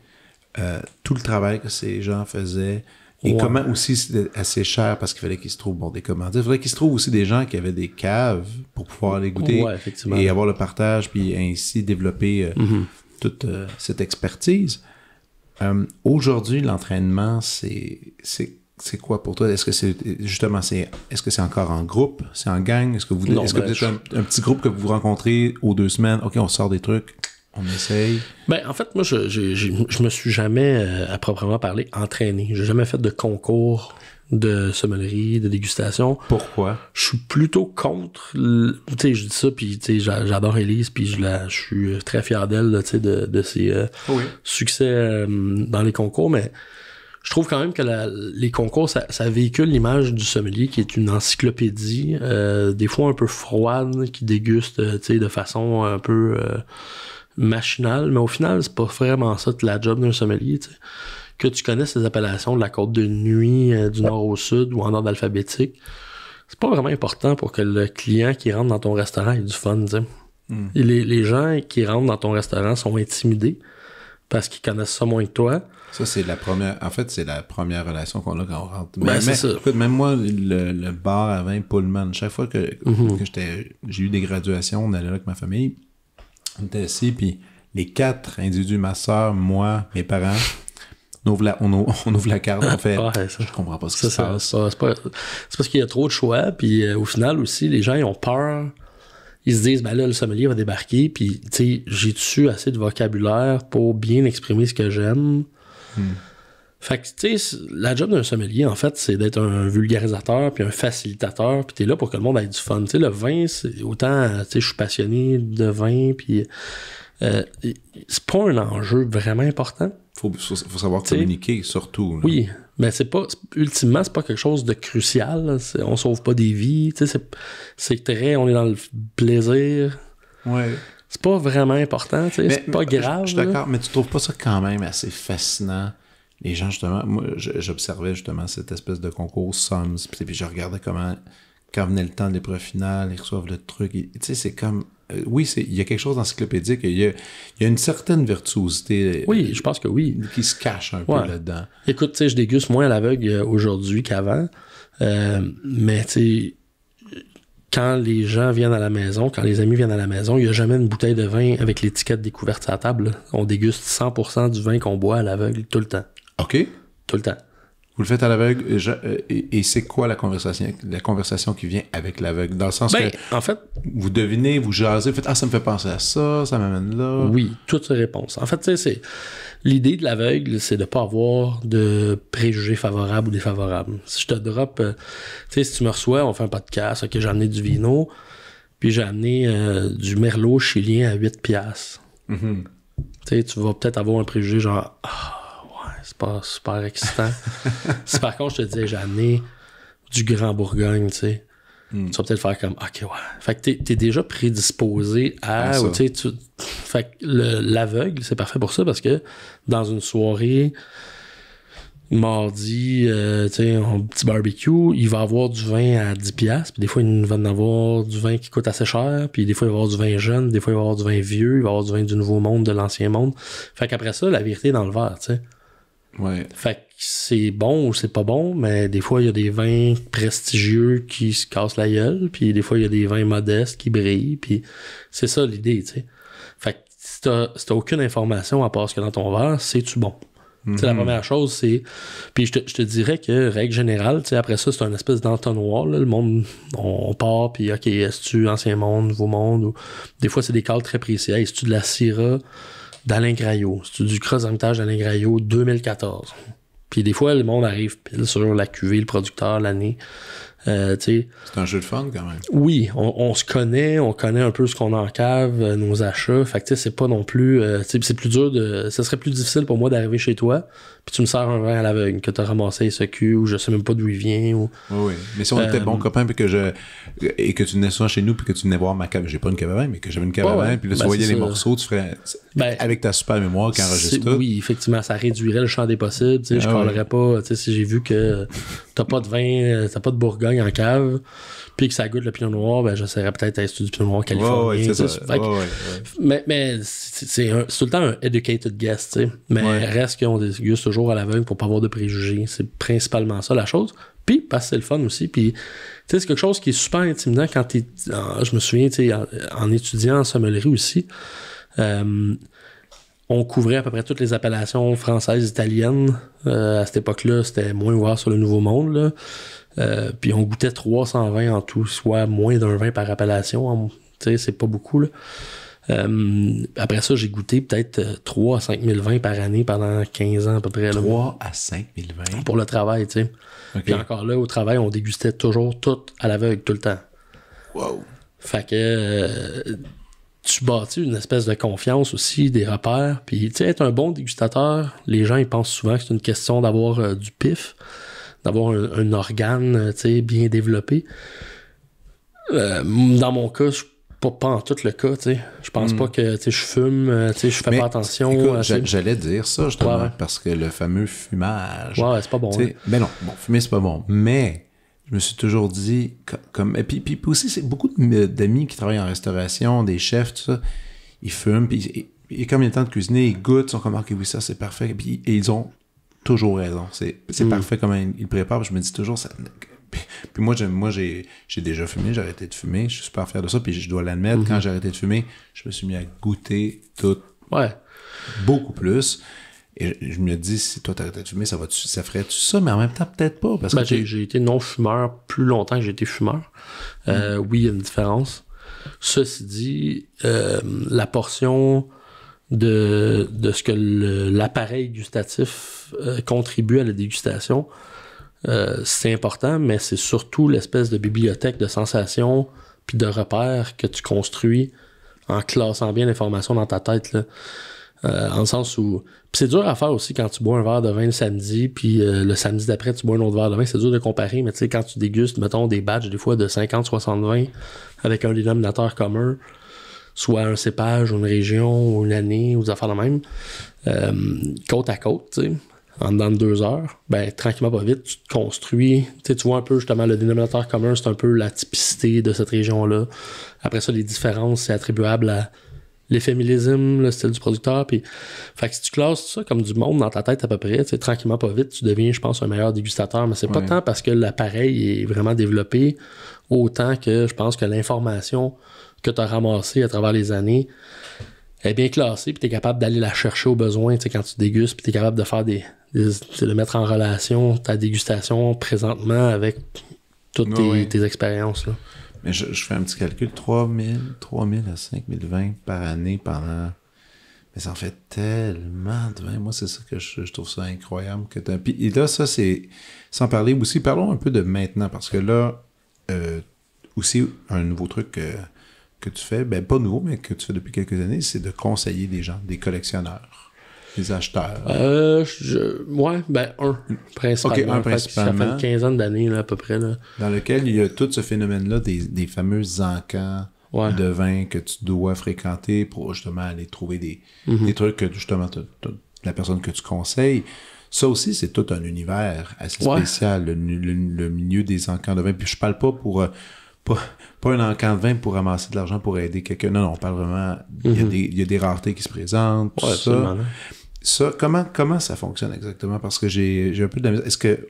tout le travail que ces gens faisaient. Et comment aussi c'était assez cher parce qu'il fallait qu'ils se trouvent bon, des commandes. Il fallait qu'ils se trouvent aussi des gens qui avaient des caves pour pouvoir les goûter et avoir le partage, puis ainsi développer mm-hmm toute euh, cette expertise. Euh, aujourd'hui, l'entraînement, c'est quoi pour toi? Est-ce que c'est justement c'est est-ce que c'est encore en groupe? C'est en gang? Est-ce que vous, est que ben, un, petit groupe que vous rencontrez aux deux semaines? OK, on sort des trucs, on essaye. Ben, en fait, moi, je, ne me suis jamais, euh, à proprement parler, entraîné. J'ai jamais fait de concours de sommellerie, de dégustation. Pourquoi? Je suis plutôt contre. Tu sais, je dis ça, puis j'adore Elise, puis je la, je suis euh, très fier d'elle, de, ses euh, succès euh, dans les concours, mais je trouve quand même que les concours, ça, véhicule l'image du sommelier qui est une encyclopédie, des fois un peu froide, qui déguste, tu sais, de façon un peu machinale, mais au final, c'est pas vraiment ça la job d'un sommelier, tu que tu connaisses les appellations de la côte de nuit, euh, du nord au sud ou en ordre alphabétique, c'est pas vraiment important pour que le client qui rentre dans ton restaurant ait du fun. Hmm. les, gens qui rentrent dans ton restaurant sont intimidés parce qu'ils connaissent ça moins que toi. Ça, c'est la première. En fait, c'est la première relation qu'on a quand on rentre. Ben, écoute, même moi, le, bar à vin Pullman, chaque fois que, mm-hmm. j'ai eu des graduations, on allait là avec ma famille, on était assis, puis les quatre individus, ma soeur, moi, mes parents, on ouvre la, carte, en fait. ça, je comprends pas ce que c'est. C'est parce qu'il y a trop de choix, puis euh, au final aussi, les gens, ils ont peur. Ils se disent, ben là, le sommelier va débarquer, puis, tu sais, j'ai-tu assez de vocabulaire pour bien exprimer ce que j'aime? Hmm. Fait que, tu sais, la job d'un sommelier, en fait, c'est d'être un vulgarisateur, puis un facilitateur, puis t'es là pour que le monde ait du fun. Tu sais, le vin, c'est autant, tu sais, je suis passionné de vin, puis euh, c'est pas un enjeu vraiment important faut, faut savoir communiquer surtout. Oui, mais c'est pas ultimement c'est pas quelque chose de crucial. On sauve pas des vies. C'est très on est dans le plaisir. Ouais. C'est pas vraiment important. C'est pas grave. Je suis d'accord, mais tu trouves pas ça quand même assez fascinant? Les gens, justement, moi, j'observais justement cette espèce de concours SOMS, puis je regardais comment, quand venait le temps de l'épreuve finale, ils reçoivent le truc. Tu sais, c'est comme euh, oui, il y a quelque chose d'encyclopédique. Il y, a, une certaine virtuosité. Euh, oui, je pense que oui. Qui se cache un peu là-dedans. Écoute, tu sais, je déguste moins à l'aveugle aujourd'hui qu'avant. Euh, mais tu sais, quand les gens viennent à la maison, quand les amis viennent à la maison, il n'y a jamais une bouteille de vin avec l'étiquette découverte à la table. On déguste 100% du vin qu'on boit à l'aveugle tout le temps. OK. Tout le temps le faites à l'aveugle et, c'est quoi la conversation, la conversation qui vient avec l'aveugle? Dans le sens ben, que en fait, vous devinez, vous jasez, vous faites Ah, ça me fait penser à ça, ça m'amène là. Oui, toutes ces réponses. En fait, c'est l'idée de l'aveugle, c'est de ne pas avoir de préjugés favorables ou défavorables. Si je te drop, euh, tu sais, si tu me reçois, on fait un podcast, ok, j'ai amené du vino, puis j'ai amené euh, du merlot chilien à 8 piastres. Mm-hmm. Tu tu vas peut-être avoir un préjugé genre. Ah, super excitant. si par contre, je te disais, j'ai du Grand Bourgogne, tu sais, hmm. tu vas peut-être faire comme, OK, ouais. Fait que t'es, déjà prédisposé à, fait que l'aveugle, c'est parfait pour ça parce que dans une soirée, mardi, euh, tu sais, un petit barbecue, il va avoir du vin à 10$, puis des fois, il va en avoir du vin qui coûte assez cher, puis des fois, il va avoir du vin jeune, des fois, il va avoir du vin vieux, il va avoir du vin du Nouveau Monde, de l'Ancien Monde. Fait qu'après ça, la vérité est dans le verre, tu sais. Fait que c'est bon ou c'est pas bon, mais des fois, il y a des vins prestigieux qui se cassent la gueule, puis des fois, il y a des vins modestes qui brillent, puis c'est ça l'idée, tu sais. Fait que si t'as si aucune information à part ce que dans ton verre, c'est-tu bon? C'est la mhm. première chose, c'est. Puis je te, dirais que, règle générale, après ça, c'est un espèce d'entonnoir. Le monde, on, part, puis OK, est-ce-tu que ancien monde, nouveau monde? Ou... Des fois, c'est des cales très précis. est-ce-tu de la Syrah? d'Alain Graillot. C'est du cross d'Alain Graillot 2014. Puis des fois, le monde arrive sur la cuvée, le producteur, l'année. Euh, c'est un jeu de fun quand même. Oui, on, se connaît, on connaît un peu ce qu'on en cave, euh, nos achats. Fait que c'est pas non plus. Euh, c'est plus dur de. Ce serait plus difficile pour moi d'arriver chez toi puis tu me sers un vin à l'aveugle que t'as ramassé ce cul ou je sais même pas d'où il vient ou... oui, oui, mais si on était bons euh, copains puis que je et que tu venais souvent chez nous puis que tu venais voir ma cave j'ai pas une cave mais que j'avais une cave à vin puis là tu ben, voyais les morceaux tu ferais ben, avec ta super mémoire qui enregistre oui effectivement ça réduirait le champ des possibles tu sais, je ne ah parlerais pas tu sais, si j'ai vu que t'as pas de vin euh, t'as pas de bourgogne en cave puis que ça goûte le pinot noir ben serais peut-être à l'Institut du pinot noir californien mais, mais c'est tout le temps un educated guest tu sais. mais reste qu'on déguste toujours à l'aveugle pour pas avoir de préjugés. C'est principalement ça la chose. Puis, parce que c'est le fun aussi. Puis, c'est quelque chose qui est super intimidant quand Je me souviens, en, en, étudiant en sommellerie aussi, euh, on couvrait à peu près toutes les appellations françaises, italiennes. Euh, à cette époque-là, c'était moins voir sur le Nouveau Monde. Euh, puis on goûtait 320 en tout, soit moins d'un vin par appellation. c'est pas beaucoup. Là. Euh, après ça, j'ai goûté peut-être 3 euh, à 5 000 vins par année pendant 15 ans à peu près. 3 à 5 000 vins? Pour le travail, tu sais. Puis encore là, au travail, on dégustait toujours tout à l'aveugle, tout le temps. Wow! Fait que euh, tu bâtis une espèce de confiance aussi, des repères. Puis, tu sais, être un bon dégustateur, les gens, ils pensent souvent que c'est une question d'avoir du pif, d'avoir un, organe, tu sais, bien développé. dans mon cas, je pas, en tout le cas, tu sais. Je pense hmm. pas que, tu sais, je fume, euh, tu sais, je fais pas attention. J'allais dire ça, justement, parce que le fameux fumage... Ouais, c'est pas bon. Hein. Mais non, bon, fumer, c'est pas bon. Mais je me suis toujours dit... comme Et puis, puis, aussi, c'est beaucoup d'amis qui travaillent en restauration, des chefs, tout ça, ils fument, puis... Et, comme il est temps de cuisiner, ils goûtent, ils sont comme, ah, oui, ça, c'est parfait. Et, puis, ils ont toujours raison. C'est hmm. parfait comme ils, ils préparent. Je me dis toujours, ça, puis, moi, j'ai, déjà fumé, j'ai arrêté de fumer, je suis super fier de ça. Puis je dois l'admettre, quand mhm. j'ai arrêté de fumer, je me suis mis à goûter tout. Beaucoup plus. Et je, me dis, si toi t'arrêtais de fumer, ça, ça ferait-tu ça? Mais en même temps, peut-être pas. Parce ben, que j'ai, été non-fumeur plus longtemps que j'ai été fumeur. Euh, mhm. Oui, il y a une différence. Ceci dit, euh, la portion de, ce que l'appareil gustatif euh, contribue à la dégustation, euh, c'est important, mais c'est surtout l'espèce de bibliothèque de sensations puis de repères que tu construis en classant bien l'information dans ta tête. Là. Euh, en le sens où. c'est dur à faire aussi quand tu bois un verre de vin le samedi, puis euh, le samedi d'après, tu bois un autre verre de vin. C'est dur de comparer, mais tu sais, quand tu dégustes, mettons, des badges des fois de 50, 60, 20 avec un dénominateur commun, soit un cépage, ou une région, ou une année, ou des affaires de même, côte à côte, tu sais, en dedans de deux heures, ben, tranquillement, pas vite, tu te construis. Tu, vois un peu justement le dénominateur commun, c'est un peu la typicité de cette région-là. Après ça, les différences, c'est attribuable à l'efféminisme, le style du producteur. Puis, fait que si tu classes ça comme du monde dans ta tête à peu près, tranquillement, pas vite, tu deviens, je pense, un meilleur dégustateur. Mais c'est pas tant parce que l'appareil est vraiment développé, autant que je pense que l'information que tu as ramassée à travers les années est bien classée, puis tu es capable d'aller la chercher au besoin, tu quand tu dégustes, puis tu es capable de faire des, c'est de mettre en relation ta dégustation présentement avec toutes tes, expériences. Mais je, fais un petit calcul 3000, 3000 à vins par année pendant. Mais ça en fait tellement de vins, Moi, c'est ça que je, trouve ça incroyable. que Et là, ça, c'est. Sans parler aussi, parlons un peu de maintenant, parce que là, euh, aussi, un nouveau truc que, que tu fais, ben pas nouveau, mais que tu fais depuis quelques années, c'est de conseiller des gens, des collectionneurs les acheteurs? Euh, ben un, principalement. un principalement. Ça fait une quinzaine d'années à peu près. Là. Dans lequel il y a tout ce phénomène-là des, des fameux encans de vin que tu dois fréquenter pour justement aller trouver des, mm-hmm. des trucs que justement la personne que tu conseilles. Ça aussi, c'est tout un univers assez spécial, le, milieu des encans de vin. Puis je parle pas pour... Euh, pas, un encan de vin pour ramasser de l'argent pour aider quelqu'un. Non, non, on parle vraiment. Il y, mm-hmm. y, a des raretés qui se présentent, tout ça, comment, comment ça fonctionne exactement? Parce que j'ai un peu de la Est-ce que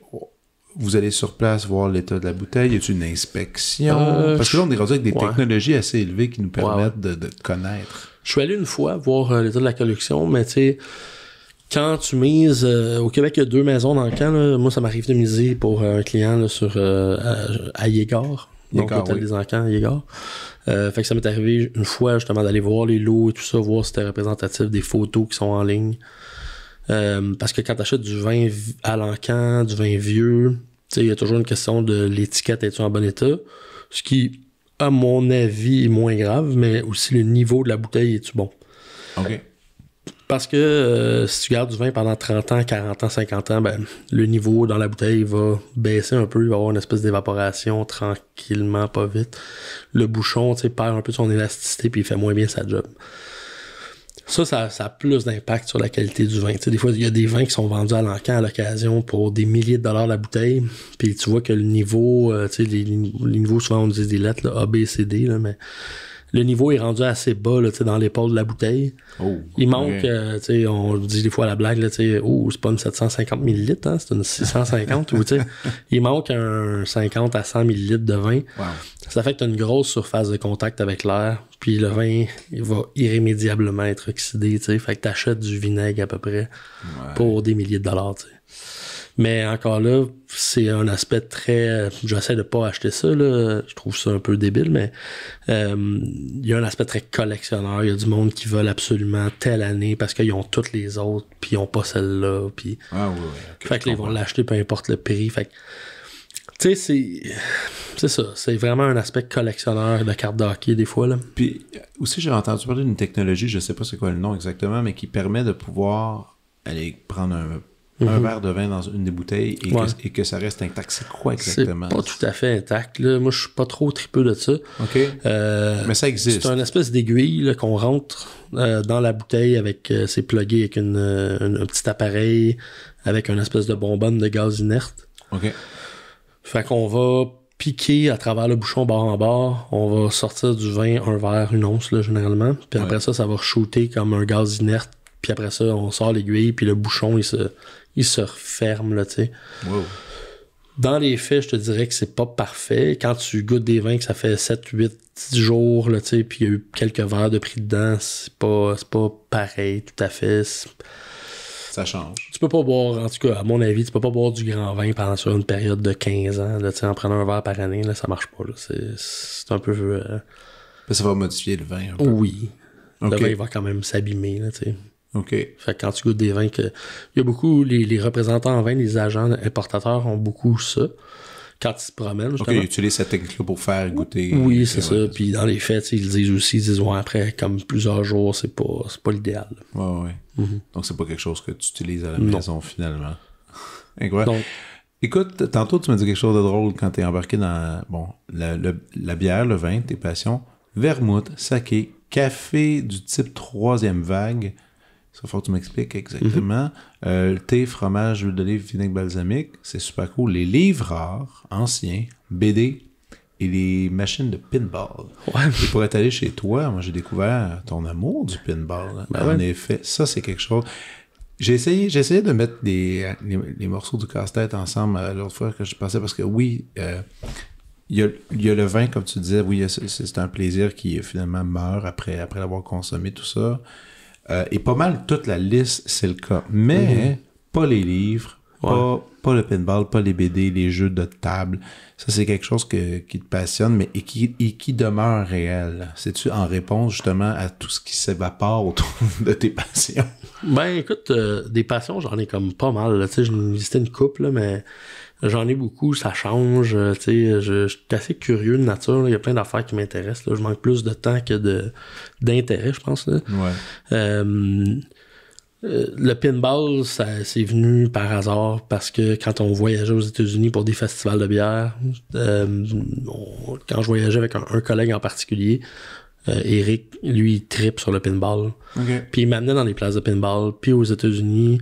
vous allez sur place voir l'état de la bouteille? Y a-t-il une inspection? Euh, Parce que là, on est rendu avec des technologies assez élevées qui nous permettent de, connaître. Je suis allé une fois voir euh, l'état de la collection, mais tu sais, quand tu mises. Euh, au Québec, il y a deux maisons dans le camp. Moi, ça m'arrive de miser pour un client sur, à, à Donc, l'hôtel oui. des Encans, Yégar. Euh, fait que ça m'est arrivé une fois justement d'aller voir les lots et tout ça, voir si c'était représentatif des photos qui sont en ligne. Euh, parce que quand tu achètes du vin à l'encan, du vin vieux, il y a toujours une question de l'étiquette est-tu en bon état? Ce qui, à mon avis, est moins grave, mais aussi le niveau de la bouteille est-tu bon? Parce que euh, si tu gardes du vin pendant 30 ans, 40 ans, 50 ans, ben, le niveau dans la bouteille va baisser un peu. Il va avoir une espèce d'évaporation tranquillement, pas vite. Le bouchon perd un peu son élasticité puis il fait moins bien sa job. Ça, ça, a plus d'impact sur la qualité du vin. des fois, il y a des vins qui sont vendus à l'encan à l'occasion pour des milliers de dollars la bouteille. Puis tu vois que le niveau, euh, les, niveaux, souvent on dit des lettres, A, B, C, D, mais le niveau est rendu assez bas là, dans l'épaule de la bouteille. Oh, il manque, euh, tu on dit des fois à la blague, là, oh, c'est pas une 750 ml, hein, c'est une 650. ou, il manque un 50 à 100 ml de vin. Ça fait que tu as une grosse surface de contact avec l'air, puis le vin il va irrémédiablement être oxydé. Fait que tu achètes du vinaigre à peu près pour des milliers de dollars. Mais encore là, c'est un aspect très. J'essaie de pas acheter ça, là. Je trouve ça un peu débile, mais euh, il y a un aspect très collectionneur. Il y a du monde qui veulent absolument telle année parce qu'ils ont toutes les autres, puis ils ont pas celle-là. Puis... Ah oui, fait que vont l'acheter peu importe le prix. Fait que. Tu sais, c'est. C'est ça. C'est vraiment un aspect collectionneur de cartes d'hockey, des fois. Là. Puis aussi, j'ai entendu parler d'une technologie, je sais pas c'est quoi le nom exactement, mais qui permet de pouvoir aller prendre un Mhm. un verre de vin dans une des bouteilles et, que, ça reste intact. C'est quoi exactement? C'est pas tout à fait intact. Là. Moi, je suis pas trop tripeux de ça. Euh, Mais ça existe. C'est une espèce d'aiguille qu'on rentre euh, dans la bouteille avec... Euh, c'est plugué avec une, un petit appareil avec une espèce de bonbonne de gaz inerte. Fait qu'on va piquer à travers le bouchon bord en bord. On va sortir du vin un verre, une once, là, généralement. Puis après ça, ça va shooter comme un gaz inerte. Puis après ça, on sort l'aiguille, puis le bouchon, il se, il se referme, là, tu Dans les faits, je te dirais que c'est pas parfait. Quand tu goûtes des vins que ça fait 7, 8, 10 jours, là, tu sais, puis il y a eu quelques verres de prix dedans, c'est pas, pas pareil tout à fait. Ça change. Tu peux pas boire, en tout cas, à mon avis, tu peux pas boire du grand vin pendant sur une période de 15 ans, tu sais, en prenant un verre par année, là, ça marche pas, là. C'est un peu. Euh, ça va modifier le vin un peu. Oui. Le vin, il va quand même s'abîmer, là, tu sais. OK. Fait quand tu goûtes des vins Il y a beaucoup, les, représentants en vin, les agents importateurs ont beaucoup ça quand ils se promènent. ils utilisent cette technique-là pour faire goûter. Oui, euh, c'est ça. Puis dans les fêtes, ils disent aussi, ils après, comme plusieurs jours, c'est pas, pas l'idéal. Ouais, ouais. Mm-hmm. Donc, c'est pas quelque chose que tu utilises à la maison, finalement. Incroyable. Donc, Écoute, tantôt, tu m'as dit quelque chose de drôle quand t'es embarqué dans, bon, la, la, bière, le vin, tes passions, vermouth, saké, café du type troisième vague il faut que tu m'expliques exactement. Euh, thé, fromage, huile d'olive, vinaigre balsamique, c'est super cool. Les livres rares, anciens, BD et les machines de pinball. Ouais. Et pour être allé chez toi, moi j'ai découvert ton amour du pinball. Ben en effet, ça c'est quelque chose. J'ai essayé, de mettre des, les, morceaux du casse-tête ensemble euh, l'autre fois que je passais parce que oui, euh, il y, a, le vin, comme tu disais, oui, c'est un plaisir qui finalement meurt après, après l'avoir consommé, tout ça. Euh, et pas mal toute la liste, c'est le cas. Mais mm-hmm. pas les livres, pas, le pinball, pas les BD, les jeux de table. Ça, c'est quelque chose qui te passionne, mais et qui, demeure réel. C'est-tu en réponse justement à tout ce qui s'évapore autour de tes passions? Ben écoute, euh, des passions, j'en ai comme pas mal. Tu sais, je listais une couple, mais J'en ai beaucoup, ça change. Euh, je, suis assez curieux de nature. Il y a plein d'affaires qui m'intéressent. Je manque plus de temps que d'intérêt, je pense. Euh, euh, le pinball, c'est venu par hasard parce que quand on voyageait aux États-Unis pour des festivals de bière, quand je voyageais avec un, collègue en particulier, Eric, lui, il tripe sur le pinball. Puis il m'amenait dans les places de pinball. Puis aux États-Unis,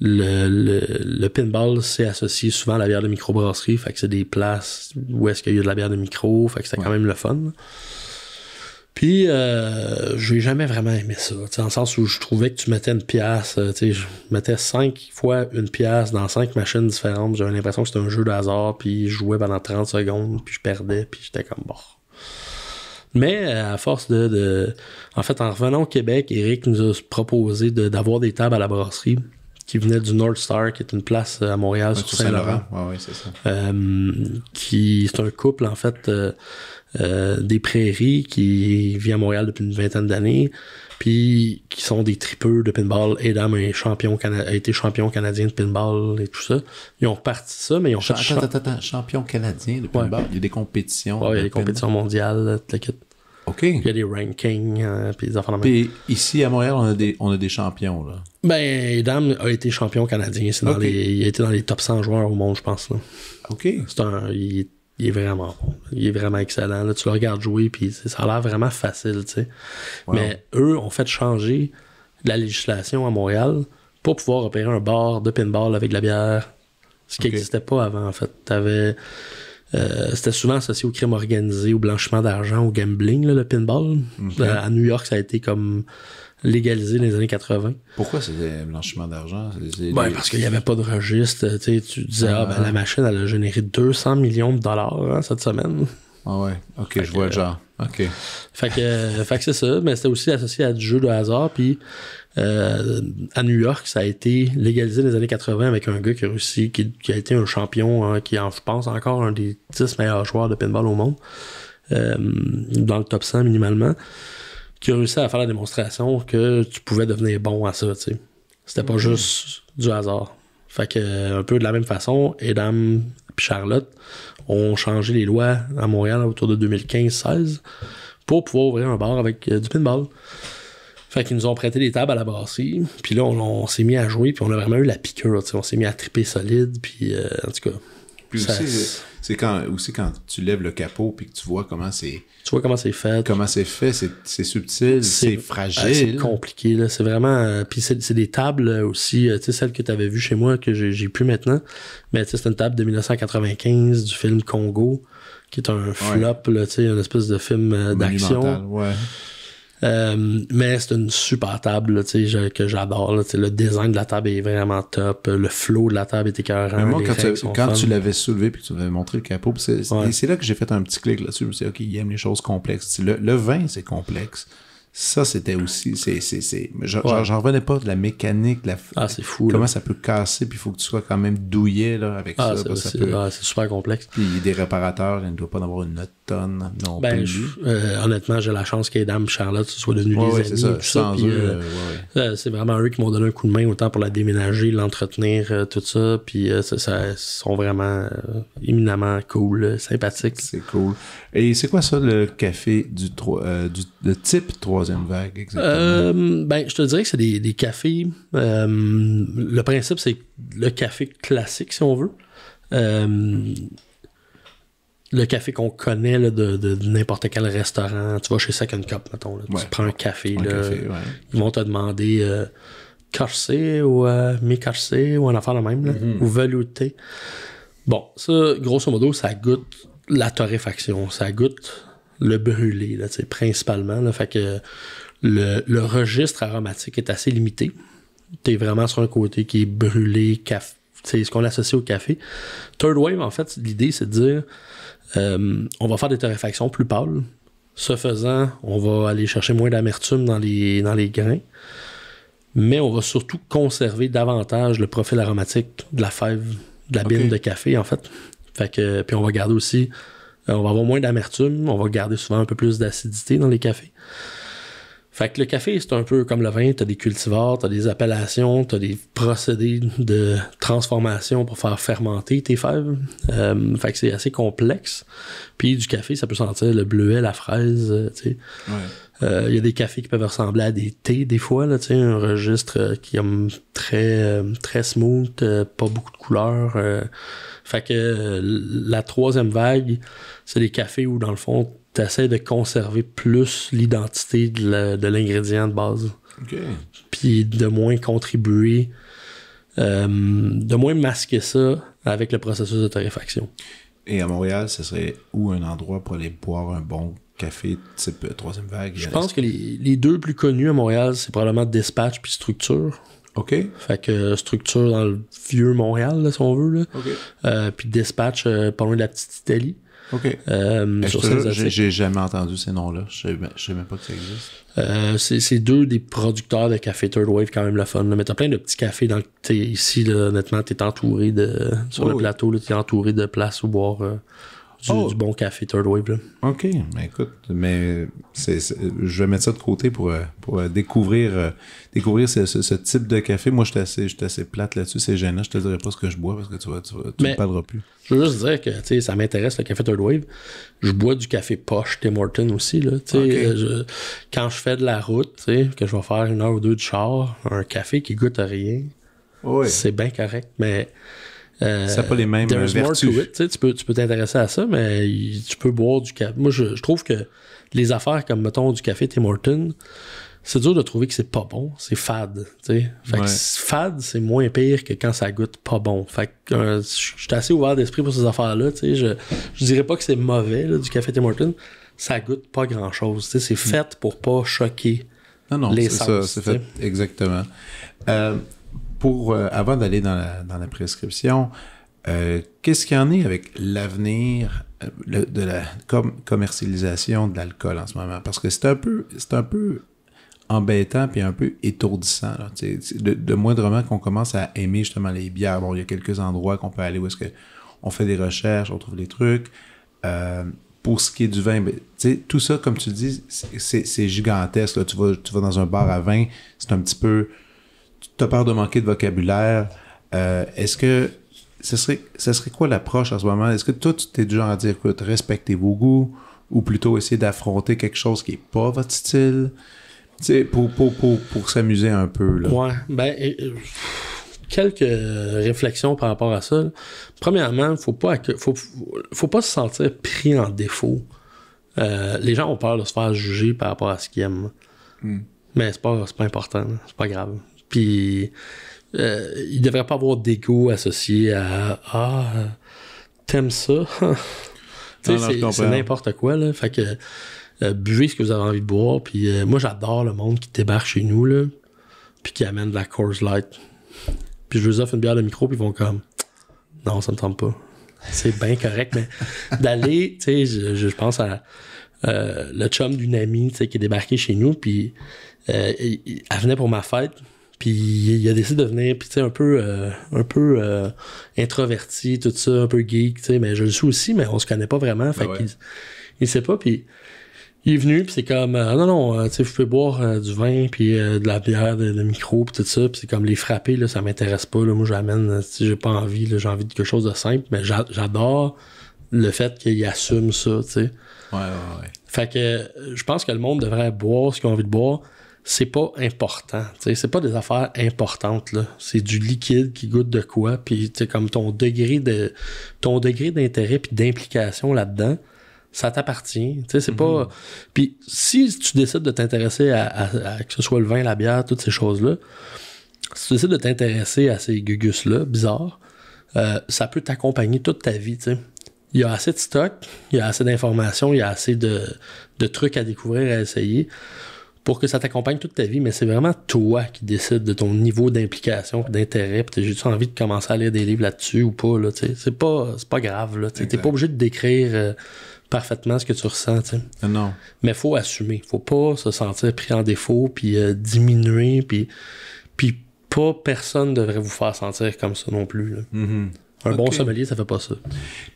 le, pinball, s'est associé souvent à la bière de microbrasserie. Fait que c'est des places où est-ce qu'il y a de la bière de micro. Fait que c'était quand même le fun. Puis, euh, je n'ai jamais vraiment aimé ça. Dans le sens où je trouvais que tu mettais une pièce, euh, je mettais cinq fois une pièce dans cinq machines différentes. J'avais l'impression que c'était un jeu de hasard, puis je jouais pendant 30 secondes, puis je perdais, puis j'étais comme bon. Mais euh, à force de, En fait, en revenant au Québec, Eric nous a proposé d'avoir des tables à la brasserie qui venait du North Star, qui est une place euh, à Montréal sur Saint-Laurent. Euh, qui c'est un couple en fait euh, des prairies qui vit à Montréal depuis une vingtaine d'années, puis qui sont des tripeux de pinball. Adam champion a été champion canadien de pinball et tout ça. Ils ont reparti ça, mais ils ont champion canadien de pinball. Il y a des compétitions. il y a des compétitions mondiales, t'inquiète. Il y a des rankings, euh, puis des Puis ici, à Montréal, on a des, champions, là. Ben, Adam a été champion canadien. il a été dans les top 100 joueurs au monde, je pense, là. OK. C'est un, il, est vraiment Il est vraiment excellent. Là, tu le regardes jouer, puis ça a l'air vraiment facile, tu sais. Mais eux ont fait changer la législation à Montréal pour pouvoir opérer un bar de pinball avec de la bière. Ce qui n'existait pas avant, en fait. T'avais euh, c'était souvent associé au crime organisé, au blanchiment d'argent, au gambling, le pinball. Mhm. Euh, à New York, ça a été comme légalisé dans les années 80. Pourquoi c'était blanchiment d'argent? Ben, parce qu'il n'y avait pas de registre. Tu disais, ah, ah ben, la machine, elle a généré 200 millions de dollars hein, cette semaine. Ah ouais, ok, je vois le genre. Fait que, euh, fait que c'est ça, mais c'était aussi associé à du jeu de hasard, puis euh, à New York, ça a été légalisé dans les années 80 avec un gars qui a réussi, qui, a été un champion, hein, qui est, je pense, encore un des 10 meilleurs joueurs de pinball au monde, euh, dans le top 100 minimalement, qui a réussi à faire la démonstration que tu pouvais devenir bon à ça, C'était pas mhm. juste du hasard. Fait que, euh, un peu de la même façon, Edam et Charlotte ont changé les lois à Montréal autour de 2015-16 pour pouvoir ouvrir un bar avec du pinball. Fait qu'ils nous ont prêté des tables à la brasserie. Puis là, on, s'est mis à jouer, puis on a vraiment eu la piqueur. On s'est mis à triper solide, puis euh, en tout cas. Puis aussi, c'est quand, aussi quand tu lèves le capot, puis que tu vois comment c'est. Tu vois comment c'est fait. Comment c'est fait, c'est, subtil, c'est, ah, fragile. c'est compliqué, là. C'est vraiment. Euh, puis c'est, des tables euh, aussi, tu sais, celle que tu avais vues chez moi, que j'ai, pu plus maintenant. Mais c'est une table de 1995 du film Congo qui est un flop, tu sais une espèce de film d'action. Ouais. Euh, mais c'est une super table que j'adore. Le design de la table est vraiment top. Euh, le flow de la table était écœurant. Mais quand, tu, l'avais soulevé et que tu m'avais montré le capot, c'est là que j'ai fait un petit clic là-dessus. Je OK, il aime les choses complexes. le vin, c'est complexe. Ça, c'était aussi. C'est, c'est, j'en, revenais pas de la mécanique, la. Ah, c'est fou. Comment ça peut casser, puis il faut que tu sois quand même douillé là, avec ah, ça. C'est, ça peut... Ah, c'est super complexe. Puis des réparateurs, il ne doit pas en avoir une autre tonne non ben, plus. Euh, honnêtement, j'ai la chance que les Charlotte soient devenues des amis. C'est vraiment eux qui m'ont donné un coup de main, autant pour la déménager, l'entretenir, euh, tout ça. Puis euh, ça, sont vraiment éminemment cool, sympathiques. C'est cool. Et c'est quoi ça, le café du, du type 3 vague, euh, ben, je te dirais que c'est des, cafés. Euh, le principe, c'est le café classique, si on veut. Euh, le café qu'on connaît de, n'importe quel restaurant. Tu vas chez Second Cup, mettons. Tu prends un café. Ils vont te demander corsé ou mi-corsé ou en affaire la même, mm-hmm. ou velouté. Bon, ça, grosso modo, ça goûte la torréfaction. Ça goûte le brûlé, là, principalement. Là, fait que le, registre aromatique est assez limité. Tu es vraiment sur un côté qui est brûlé, café. C'est ce qu'on associe au café. Third Wave, en fait, l'idée, c'est de dire euh, on va faire des torréfactions plus pâles. Ce faisant, on va aller chercher moins d'amertume dans les, dans les grains. Mais on va surtout conserver davantage le profil aromatique de la fève, de la bine de café, en fait. Fait que, puis on va garder aussi euh, on va avoir moins d'amertume, on va garder souvent un peu plus d'acidité dans les cafés. Fait que le café, c'est un peu comme le vin, t'as des cultivars, t'as des appellations, t'as des procédés de transformation pour faire fermenter tes fèves. Euh, fait que c'est assez complexe. Puis du café, ça peut sentir le bleuet, la fraise, euh, tu sais. Il y a des cafés qui peuvent ressembler à des thés des fois, là, un registre qui est très, très smooth, pas beaucoup de couleurs. fait que la troisième vague, c'est des cafés où, dans le fond, tu essaies de conserver plus l'identité de l'ingrédient de, base. Puis de moins contribuer, euh, de moins masquer ça avec le processus de torréfaction. Et à Montréal, ce serait où un endroit pour aller boire un bon café type euh, troisième vague? Je pense que les, deux plus connus à Montréal, c'est probablement Dispatch puis Structure. OK. Fait que euh, structure dans le vieux Montréal, si on veut. Là. puis dispatch pas loin de la petite Italie. OK. Euh, j'ai jamais entendu ces noms-là. Je ne ben, sais même pas que ça existe. Euh, c'est deux des producteurs de café Third Wave, quand même le fun. Mais t'as plein de petits cafés dans ici, là, honnêtement, t'es entouré de. Sur le plateau, t'es entouré de places où boire. Euh, Oh. du, bon café Third Wave. Là. OK, mais ben écoute, mais je vais mettre ça de côté pour, euh, pour euh, découvrir, euh, découvrir ce, type de café. Moi, je suis assez, j'étais assez plate là-dessus, c'est gênant. Je te dirai pas ce que je bois parce que tu, ne tu, tu me parleras plus. Je veux juste dire que ça m'intéresse le café Third Wave. Je bois du café poche Tim Horton aussi. Là, quand je fais de la route, que je vais faire une heure ou deux de char, un café qui goûte à rien, oui. c'est bien correct. Mais c'est euh, pas les mêmes vertus. tu, peux, t'intéresser à ça, mais tu peux boire du café. Moi, je, trouve que les affaires comme, mettons, du café Tim Hortons, c'est dur de trouver que c'est pas bon, c'est fade. Fait que fade, c'est moins pire que quand ça goûte pas bon. Fait que euh, je suis assez ouvert d'esprit pour ces affaires-là. Je, je dirais pas que c'est mauvais du café Tim Hortons. Ça goûte pas grand-chose. C'est mm. fait pour pas choquer non, les sens. C'est fait, exactement. Euh, euh, avant d'aller dans la, prescription, euh, qu'est-ce qu'il y en est avec l'avenir euh, de la commercialisation de l'alcool en ce moment? Parce que c'est un peu, c'est un peu embêtant et un peu étourdissant. de, moindrement qu'on commence à aimer justement les bières. Bon, il y a quelques endroits qu'on peut aller où est-ce que on fait des recherches, on trouve des trucs. pour ce qui est du vin, ben, tout ça, comme tu dis, c'est gigantesque. tu vas dans un bar à vin, c'est un petit peu tu as peur de manquer de vocabulaire. Euh, est-ce que ce serait, serait quoi l'approche en ce moment? Est-ce que toi, tu t'es du genre à dire, écoute, respectez vos goûts ou plutôt essayer d'affronter quelque chose qui n'est pas votre style? pour, pour, s'amuser un peu. Là. Ouais, ben, quelques réflexions par rapport à ça. Premièrement, faut pas faut, faut pas se sentir pris en défaut. Euh, les gens ont peur de se faire juger par rapport à ce qu'ils aiment. Hmm. Mais c'est pas, pas important, c'est pas grave. Puis, euh, il devrait pas avoir d'ego associé à Ah, t'aimes ça? c'est n'importe quoi, là. Fait que, euh, buvez ce que vous avez envie de boire. Puis, euh, moi, j'adore le monde qui débarque chez nous, là, puis qui amène de la Coors Light. Puis, je vous offre une bière de micro, puis ils vont comme Non, ça me tente pas. C'est bien correct, mais d'aller, tu sais, je, pense à euh, le chum d'une amie, qui est débarqué chez nous, puis elle venait pour ma fête puis il a décidé de venir, puis tu sais, un peu, euh, un peu euh, introverti, tout ça, un peu geek, tu sais, mais je le suis aussi, mais on se connaît pas vraiment. Fait ben qu'il il sait pas, puis il est venu, puis c'est comme, Ah non, non, tu sais, vous pouvez boire du vin, puis de la bière, de, micro, puis tout ça, puis c'est comme les frapper, là, ça m'intéresse pas, là, moi j'amène, si j'ai pas envie, j'ai envie de quelque chose de simple, mais j'adore le fait qu'il assume ça, tu sais. Ouais, ouais, ouais. Fait que je pense que le monde devrait boire ce qu'on a envie de boire, c'est pas important. C'est pas des affaires importantes. Là. C'est du liquide qui goûte de quoi. Puis comme ton degré de ton degré d'intérêt puis d'implication là-dedans, ça t'appartient. c'est pas. Mhm. Puis si tu décides de t'intéresser à, que ce soit le vin, la bière, toutes ces choses-là, si tu décides de t'intéresser à ces gugus-là, bizarre, euh, ça peut t'accompagner toute ta vie. Il y a assez de stock, il y a assez d'informations, il y a assez de, de trucs à découvrir, à essayer pour que ça t'accompagne toute ta vie, mais c'est vraiment toi qui décides de ton niveau d'implication, d'intérêt, puis j'ai-tu envie de commencer à lire des livres là-dessus ou pas, là, c'est pas, pas grave, là, t'es pas obligé de décrire euh, parfaitement ce que tu ressens, Non. Mais faut assumer, faut pas se sentir pris en défaut, puis euh, diminuer, puis, puis pas personne devrait vous faire sentir comme ça non plus, mm-hmm. Un bon sommelier, ça fait pas ça.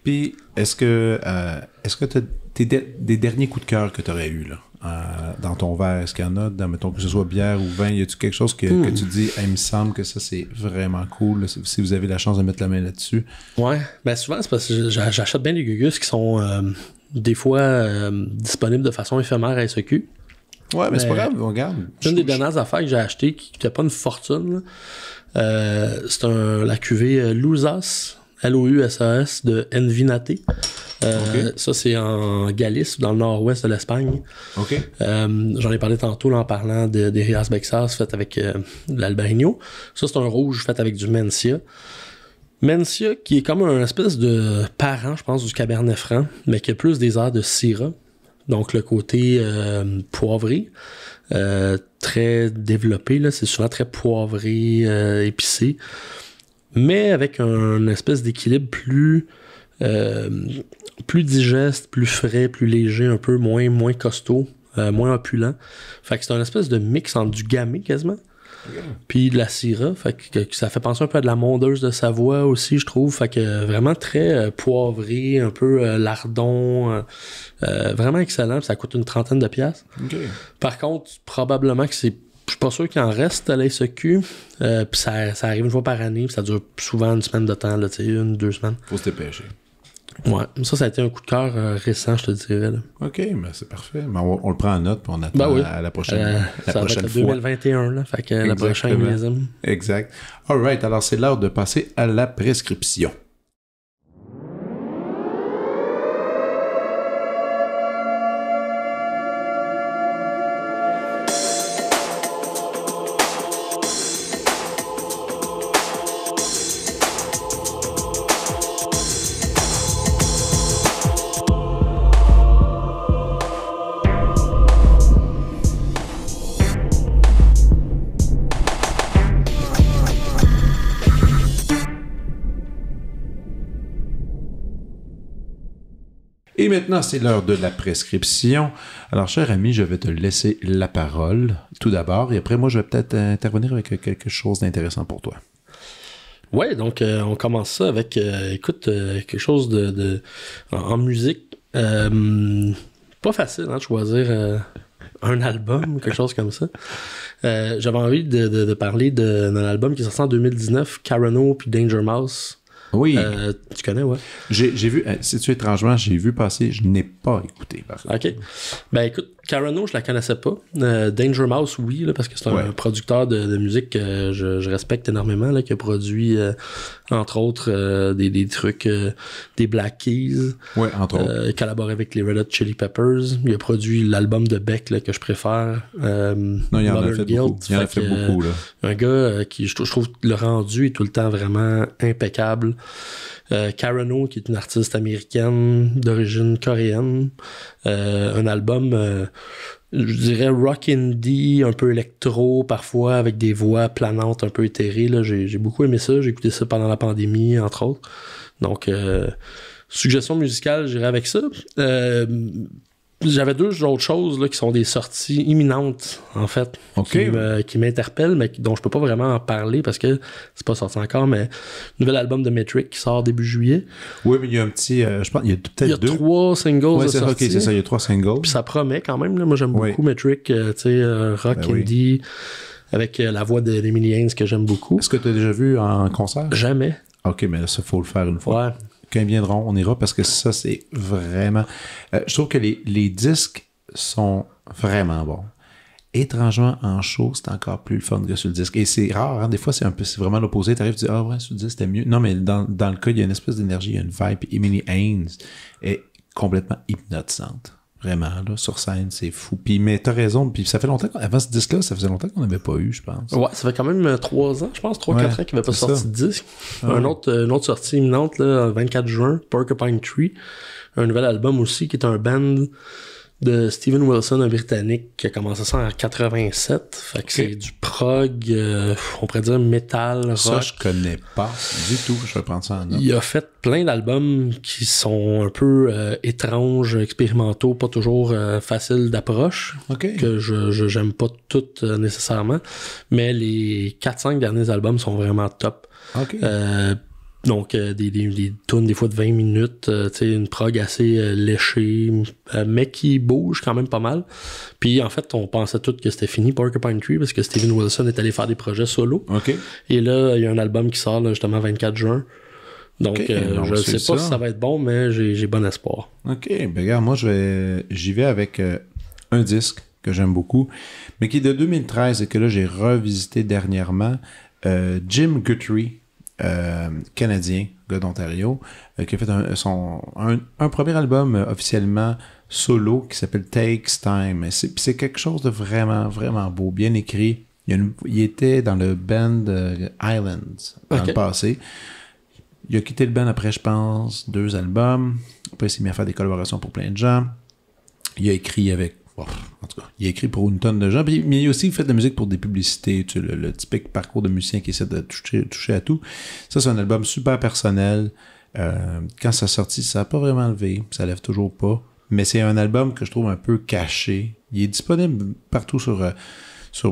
Puis, est-ce que, euh, est-ce que t'as des, derniers coups de cœur que t'aurais eu, là? dans ton verre? Est-ce qu'il y en a, dans, mettons, que ce soit bière ou vin, y a-tu quelque chose que, hmm. tu dis, il me semble que ça, c'est vraiment cool, si vous avez la chance de mettre la main là-dessus? Ouais, ben souvent, c'est parce que j'achète bien des gugus qui sont euh, des fois euh, disponibles de façon éphémère à SEQ. Ouais, mais, c'est pas grave, regarde. C'est une des dernières affaires que j'ai achetées qui n'était pas une fortune. Euh, c'est la cuvée Lousas, L-O-U-S-A-S, de Envinate. Euh, ça, c'est en Galice, dans le nord-ouest de l'Espagne. Euh, j'en ai parlé tantôt en parlant des Rias Bexas faites avec euh, de Ça, c'est un rouge fait avec du Mencia. Mencia, qui est comme un espèce de parent, je pense, du Cabernet Franc, mais qui a plus des airs de Syrah. Donc, le côté poivré, très développé. C'est souvent très poivré, épicé. Mais avec un, espèce d'équilibre plus plus digeste, plus frais, plus léger, un peu moins, moins costaud, euh, moins opulent. Fait que c'est un espèce de mix entre du gamay quasiment. Puis de la syrah, fait que, ça fait penser un peu à de la mondeuse de Savoie aussi, je trouve. Fait que euh, vraiment très euh, poivré, un peu lardon, vraiment excellent. ça coûte une trentaine de piastres. Par contre, probablement que c'est je suis pas sûr qu'il en reste à la e puis ça, ça, arrive une fois par année, puis ça dure souvent une semaine de temps, là, une, deux semaines. Faut se dépêcher. Ouais, ça, ça a été un coup de cœur euh, récent, je te dirais. OK, mais c'est parfait. Mais on, le prend en note pour on attend ben à, la prochaine, fois euh, la ça prochaine va être fois. 2021, là, fait que la prochaine Exact. All right, alors c'est l'heure de passer à la prescription. Et maintenant, c'est l'heure de la prescription. Alors, cher ami, je vais te laisser la parole tout d'abord, et après, moi, je vais peut-être euh, intervenir avec euh, quelque chose d'intéressant pour toi. Ouais, donc euh, on commence ça avec, écoute, quelque chose de, en, musique. pas facile hein, de choisir un album quelque chose comme ça. J'avais envie de, parler d'un album qui sort en 2019, Carano puis Danger Mouse. Oui. Euh, tu connais, ouais. J'ai vu, euh, si tu étrangement, j'ai vu passer, je n'ai pas écouté, par OK. Ben écoute, Carano, je la connaissais pas. Euh, Danger Mouse, oui, parce que c'est un producteur de, musique que je, respecte énormément, là, qui a produit, euh, entre autres, euh, des, trucs, des Black Keys. Ouais, entre autres. Il collaboré avec les Red Hot Chili Peppers. Il a produit l'album de Beck que je préfère. non, il en, a fait beaucoup. Il en a fait beaucoup là. Un gars qui, je, je trouve, le rendu est tout le temps vraiment impeccable. Carano, euh, qui est une artiste américaine d'origine coréenne. Euh, un album, euh, je dirais, rock indie, un peu électro parfois, avec des voix planantes un peu éthérées. J'ai beaucoup aimé ça. J'ai écouté ça pendant la pandémie, entre autres. Donc, suggestion musicale, j'irai avec ça j'avais deux autres choses là, qui sont des sorties imminentes, en fait, qui, m'interpellent, mais dont je peux pas vraiment en parler parce que c'est pas sorti encore, mais nouvel album de Metric qui sort début juillet. Oui, mais il y a un petit... Euh, il y a peut-être deux. trois singles c'est ça, il y a trois singles. Puis ça promet quand même. Moi, j'aime beaucoup Metric, euh, tu euh, rock, ben indie, avec la voix d'Emily Haines que j'aime beaucoup. Est-ce que tu as déjà vu en concert? Jamais. OK, mais là, ça, faut le faire une fois quand ils viendront, on ira parce que ça, c'est vraiment. Euh, je trouve que les, disques sont vraiment bons. Étrangement, en show, c'est encore plus le fun que sur le disque. Et c'est rare, hein, des fois, c'est un peu, vraiment l'opposé. arrives, tu dis, ah ouais, sur le disque, c'était mieux. Non, mais dans, dans, le cas, il y a une espèce d'énergie, il y a une vibe. Emily Haynes est complètement hypnotisante. Vraiment, là, sur scène, c'est fou. Puis, mais t'as raison. Puis ça fait longtemps, avant ce disque-là, ça faisait longtemps qu'on n'avait pas eu, je pense. Ouais, ça fait quand même euh, trois ans, je pense, trois quatre ans qu'il avait pas sorti de disque. Ah un autre, euh, une autre sortie imminente, là, 24 juin, Pine Tree. Un nouvel album aussi, qui est un band de Steven Wilson, un Britannique, qui a commencé ça en 87. Fait que c'est du prog, euh, on pourrait dire metal rock. Ça, je connais pas du tout. Je vais prendre ça en note. Il a fait plein d'albums qui sont un peu euh, étranges, expérimentaux, pas toujours euh, faciles d'approche. Que je j'aime pas toutes nécessairement. Mais les 4-5 derniers albums sont vraiment top. Donc, euh, des, des, des tunes des fois de 20 minutes, euh, sais une prog assez euh, léchée, mais qui bouge quand même pas mal. Puis, en fait, on pensait tout que c'était fini Porcupine Tree parce que Steven Wilson est allé faire des projets solo. Et là, il y a un album qui sort justement 24 juin. Donc, je ne sais pas si ça va être bon, mais j'ai bon espoir. OK, ben regarde, moi, j'y vais, vais avec un disque que j'aime beaucoup, mais qui est de 2013 et que là, j'ai revisité dernièrement. Jim Guthrie euh, canadien, gars d'Ontario, euh, qui a fait un, son, un, premier album euh, officiellement solo qui s'appelle Takes Time. C'est quelque chose de vraiment, vraiment beau, bien écrit. Il, était dans le band Islands dans le passé. Il a quitté le band après, je pense, deux albums. Après, il s'est mis à faire des collaborations pour plein de gens. Il a écrit avec en tout cas, il écrit pour une tonne de gens. mais il a aussi fait de la musique pour des publicités. le, typique parcours de musicien qui essaie de toucher, à tout. Ça, c'est un album super personnel. Euh, quand ça sortit, ça n'a pas vraiment levé. Ça lève toujours pas. Mais c'est un album que je trouve un peu caché. Il est disponible partout sur. Euh,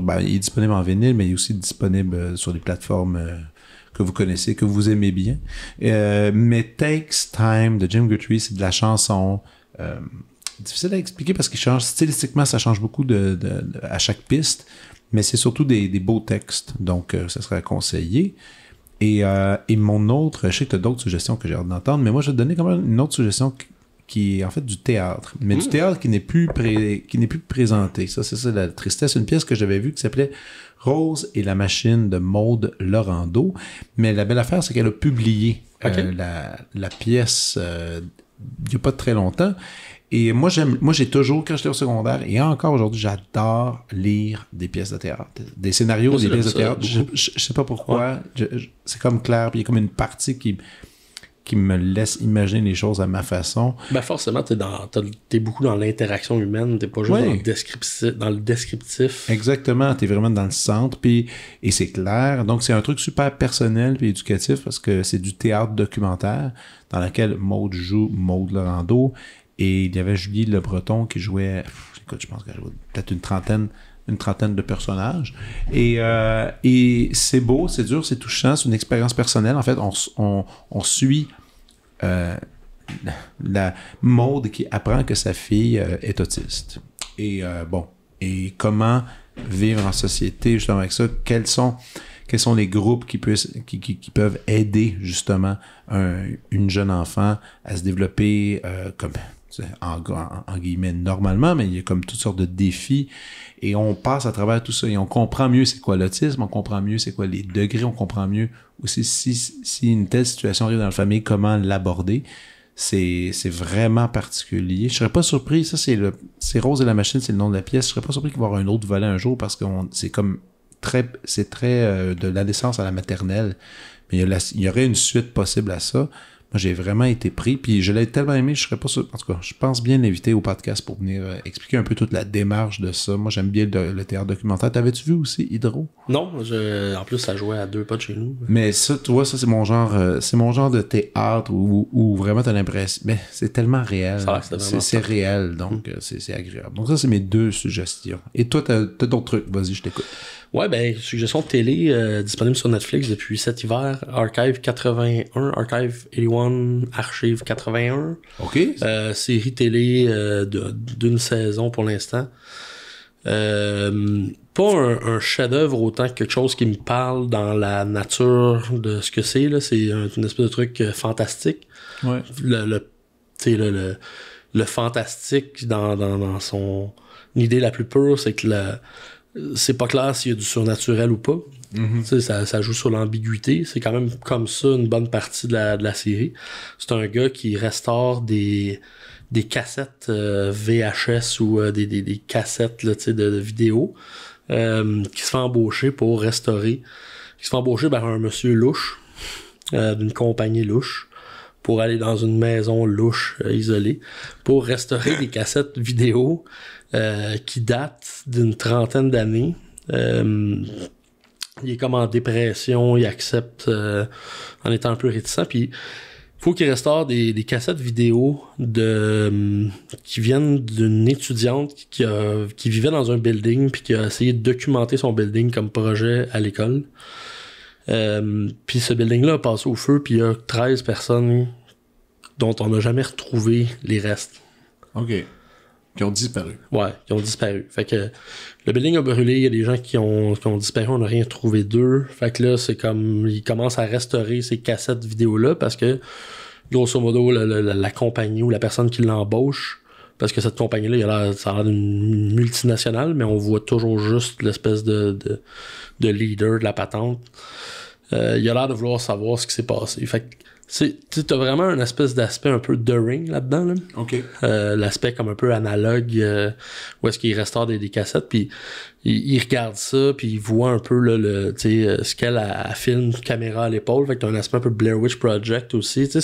ben, il est disponible en vinyle, mais il est aussi disponible euh, sur des plateformes. que vous connaissez, que vous aimez bien. mais Takes Time de Jim Guthrie, c'est de la chanson difficile à expliquer parce qu'il change stylistiquement, ça change beaucoup de, à chaque piste, mais c'est surtout des, beaux textes, donc euh, ça serait conseillé. Et, euh, et, mon autre, je sais que tu as d'autres suggestions que j'ai hâte d'entendre, mais moi je vais te donner quand même une autre suggestion qui est en fait du théâtre, mais du hmm. théâtre qui n'est plus qui n'est plus présenté. Ça, c'est ça la tristesse. Une pièce que j'avais vue qui s'appelait Rose et la machine de Maude Lorando. Mais la belle affaire, c'est qu'elle a publié euh, la, pièce il n'y a pas très longtemps. Et moi, j'aime, moi, j'ai toujours, quand j'étais au secondaire, et encore aujourd'hui, j'adore lire des pièces de théâtre, des scénarios, des pièces de théâtre. Je, sais pas pourquoi. c'est comme clair, puis il y a comme une partie qui qui me laisse imaginer les choses à ma façon. Ben, forcément, tu es, beaucoup dans l'interaction humaine, tu pas juste dans, le descriptif, Exactement, tu es vraiment dans le centre, puis, et c'est clair. Donc, c'est un truc super personnel puis éducatif parce que c'est du théâtre documentaire dans lequel Maude joue Maude Lorando et il y avait Julie Le Breton qui jouait, écoute, je pense peut-être une trentaine, une trentaine de personnages. Et, euh, et c'est beau, c'est dur, c'est touchant, c'est une expérience personnelle. En fait, on, on, suit euh, la mode qui apprend que sa fille euh, est autiste. Et euh, bon, et comment vivre en société justement avec ça? Quels sont quels sont les groupes qui, puissent, qui, qui, peuvent aider justement une jeune enfant à se développer comme en, guillemets normalement, mais il y a comme toutes sortes de défis et on passe à travers tout ça et on comprend mieux c'est quoi l'autisme, on comprend mieux c'est quoi les degrés, on comprend mieux aussi si, une telle situation arrive dans la famille, comment l'aborder. C'est vraiment particulier. Je serais pas surpris, ça c'est le c'est Rose et la machine, c'est le nom de la pièce. Je serais pas surpris qu'il y avoir un autre volet un jour parce que c'est comme très c'est très euh, de la naissance à la maternelle. Mais il y aurait une suite possible à ça. Moi, j'ai vraiment été pris, puis je l'ai tellement aimé, je serais pas sûr. En tout cas, je pense bien l'inviter au podcast pour venir euh, expliquer un peu toute la démarche de ça. Moi, j'aime bien le, théâtre documentaire. T'avais-tu vu aussi Hydro Non, en plus, ça jouait à deux pas de chez nous. Mais ça, tu vois, ça, c'est mon genre euh, c'est mon genre de théâtre où, vraiment t'as l'impression. Mais c'est tellement réel. C'est réel, donc mm. euh, c'est agréable. Donc, ça, c'est mes deux suggestions. Et toi, t'as as d'autres trucs. Vas-y, je t'écoute. Ouais, ben, suggestion de télé euh, disponible sur Netflix depuis cet hiver. Archive 81, Archive 81, Archive 81. OK. Euh, série télé euh, d'une saison pour l'instant. pas un, chef-d'œuvre autant que quelque chose qui me parle dans la nature de ce que c'est. C'est une espèce de truc fantastique. Ouais. Le, le, le, le, le fantastique dans, dans, dans son idée la plus pure, c'est que la c'est pas clair s'il y a du surnaturel ou pas. Mhm. ça, joue sur l'ambiguïté. C'est quand même comme ça une bonne partie de la, série. C'est un gars qui restaure des, cassettes euh, VHS ou euh, des, cassettes là, de, de vidéos euh, qui se fait embaucher pour restaurer. Qui se fait embaucher par un monsieur louche, d'une compagnie louche, pour aller dans une maison louche isolée, pour restaurer des cassettes vidéo euh, qui date d'une trentaine d'années. Euh, il est comme en dépression, il accepte euh, en étant un peu réticent. Puis faut qu'il restaure des, cassettes vidéo de qui viennent d'une étudiante qui, vivait dans un building puis qui a essayé de documenter son building comme projet à l'école. puis ce building-là a passé au feu, puis il y a 13 personnes dont on n'a jamais retrouvé les restes. OK. Qui ont disparu. Ouais, qui ont disparu. Fait que le building a brûlé, il y a des gens qui ont, qui ont disparu, on n'a rien trouvé d'eux. Fait que là, c'est comme, ils commencent à restaurer ces cassettes vidéo-là parce que, grosso modo, la, compagnie ou la personne qui l'embauche, parce que cette compagnie-là, ça a l'air d'une multinationale, mais on voit toujours juste l'espèce de, de, de, leader de la patente. Euh, il a l'air de vouloir savoir ce qui s'est passé. Fait tu as vraiment un espèce d'aspect un peu de Ring là-dedans. Euh, l'aspect comme un peu analogue, euh, où est-ce qu'il restaure des, des, cassettes, puis il, regarde ça, puis il voit un peu le, euh, ce qu'elle a, film, caméra à l'épaule. Fait que t'as un aspect un peu Blair Witch Project aussi. Tu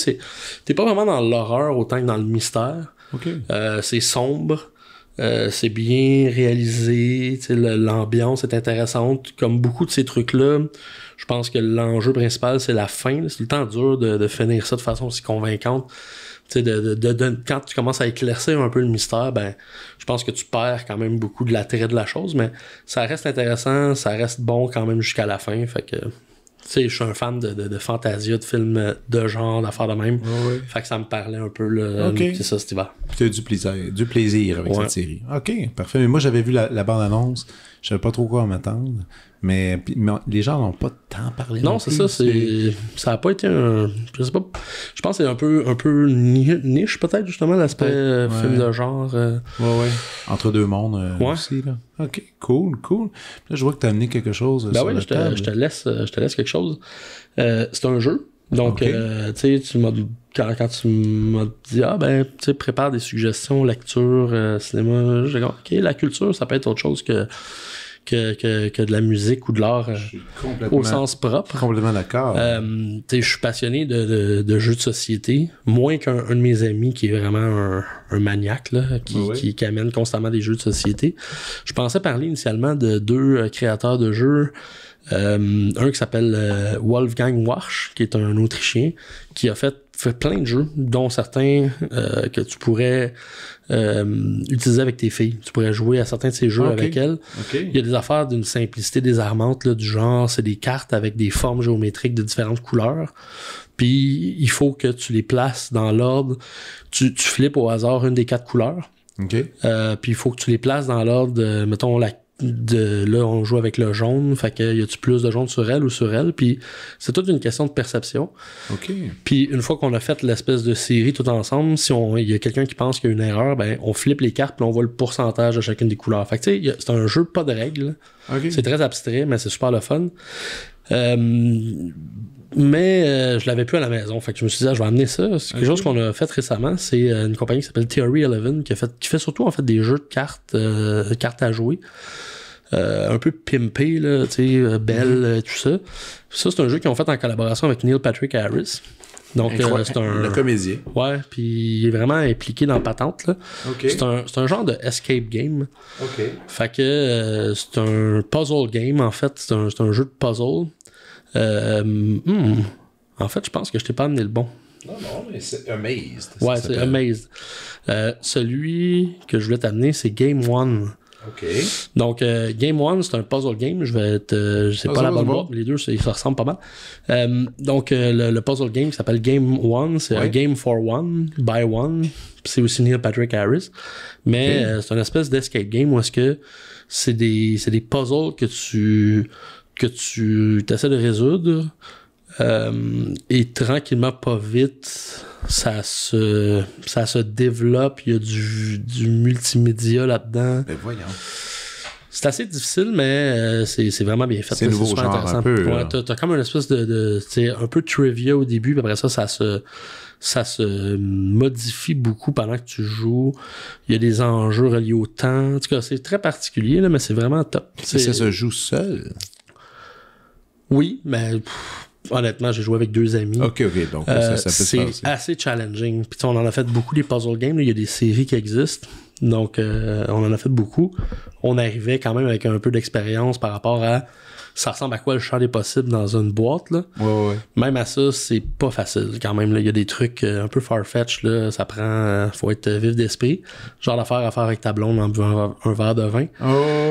t'es pas vraiment dans l'horreur autant que dans le mystère. c'est sombre. Euh, c'est bien réalisé, l'ambiance est intéressante. Comme beaucoup de ces trucs-là, je pense que l'enjeu principal, c'est la fin. C'est le temps dur de, finir ça de façon aussi convaincante. De, de, quand tu commences à éclaircir un peu le mystère, ben, je pense que tu perds quand même beaucoup de l'attrait de la chose, mais ça reste intéressant, ça reste bon quand même jusqu'à la fin. Fait que sais, je suis un fan de, de, de, fantasia, de films de genre, d'affaires de même. Fait que ça me parlait un peu, C'est ça, bien. Tu as du plaisir, du plaisir avec cette série. OK, parfait. Mais moi, j'avais vu la, la bande-annonce. Je savais pas trop quoi m'attendre. Mais, les gens n'ont pas tant parlé. Non, c'est ça. C'est, ça n'a pas été un. Je sais pas. Je pense que c'est un peu, un peu niche, peut-être, justement, l'aspect euh, film de genre. Euh. Ouais, ouais. Entre deux mondes euh, aussi, là. Ok, cool, cool. je vois que tu as amené quelque chose. Ben oui, je, je, te laisse quelque chose. c'est un jeu donc, euh, tu sais, quand, tu m'as dit Ah ben, tu sais, prépare des suggestions, lecture, euh, cinéma, j'ai dit OK, la culture, ça peut être autre chose que, que, que, de la musique ou de l'art euh, au sens propre. Complètement d'accord. Euh, tu sais, je suis passionné de, jeux de société, moins qu'un de mes amis qui est vraiment un, maniaque, qui, amène constamment des jeux de société. Je pensais parler initialement de deux créateurs de jeux euh, un qui s'appelle euh, Wolfgang Warsch, qui est un Autrichien, qui a fait, plein de jeux, dont certains euh, que tu pourrais utiliser avec tes filles. Tu pourrais jouer à certains de ces jeux ah, avec elles. Il y a des affaires d'une simplicité désarmante, là, du genre, c'est des cartes avec des formes géométriques de différentes couleurs. Puis il faut que tu les places dans l'ordre. Tu, tu flippes au hasard une des quatre couleurs. puis il faut que tu les places dans l'ordre, mettons, la, de là, on joue avec le jaune. Fait que y a-tu plus de jaune sur elle ou sur elle? Puis c'est toute une question de perception. Puis une fois qu'on a fait l'espèce de série tout ensemble, si il y a quelqu'un qui pense qu'il y a une erreur, ben on flippe les cartes puis on voit le pourcentage de chacune des couleurs. Fait que tu c'est un jeu pas de règles. C'est très abstrait, mais c'est super le fun. Euh, mais euh, je l'avais plus à la maison. Fait que je me suis dit, ah, je vais amener ça. C'est quelque chose qu'on a fait récemment. C'est euh, une compagnie qui s'appelle Theory Eleven qui, fait, qui fait surtout en fait des jeux de cartes, cartes à jouer. Euh, un peu pimpé, là, euh, belle, mm-hmm. euh, tout ça. Ça, c'est un jeu qu'ils ont fait en collaboration avec Neil Patrick Harris. Donc, c'est un. Le comédien. Ouais, puis il est vraiment impliqué dans Patente. Là. C'est, un, genre de escape game. OK. Fait que c'est un puzzle game, en fait. C'est un, jeu de puzzle. Hmm. En fait, je pense que je t'ai pas amené le bon. Non, non, mais c'est Amazed. Ouais, c'est Amazed. celui que je voulais t'amener, c'est Game One. Okay. Donc, euh, Game One, c'est un puzzle game. Je vais être. c'est pas la bonne les deux, ils se ressemblent pas mal. Euh, donc, euh, le, puzzle game s'appelle Game One, c'est un game for one, by one. C'est aussi Neil Patrick Harris. Mais c'est une espèce d'escape game où est-ce que c'est des, des puzzles que tu que tu essaies de résoudre et tranquillement, pas vite ça se, ça se développe, il y a du, du multimédia là-dedans. Ben voyons. C'est assez difficile, mais euh, c'est, vraiment bien fait. C'est nouveau super genre intéressant. un peu. t'as, comme une espèce de, C'est un peu trivia au début, puis après ça, ça se, ça se modifie beaucoup pendant que tu joues. Il y a des enjeux reliés au temps. En tout cas, c'est très particulier, mais c'est vraiment top. ça se joue seul? Oui, mais honnêtement, j'ai joué avec deux amis. Ok, ok, donc ça, ça euh, C'est assez challenging. Puis on en a fait beaucoup des puzzle games. Il y a des séries qui existent. Donc, euh, on en a fait beaucoup. On arrivait quand même avec un peu d'expérience par rapport à ça ressemble à quoi le chat est possible dans une boîte. Là. Ouais, Même à ça, c'est pas facile. Quand même, il y a des trucs euh, un peu far-fetch, là, ça prend. Euh, faut être vif d'esprit. Genre l'affaire à faire avec ta blonde en buvant un, verre de vin. Oh,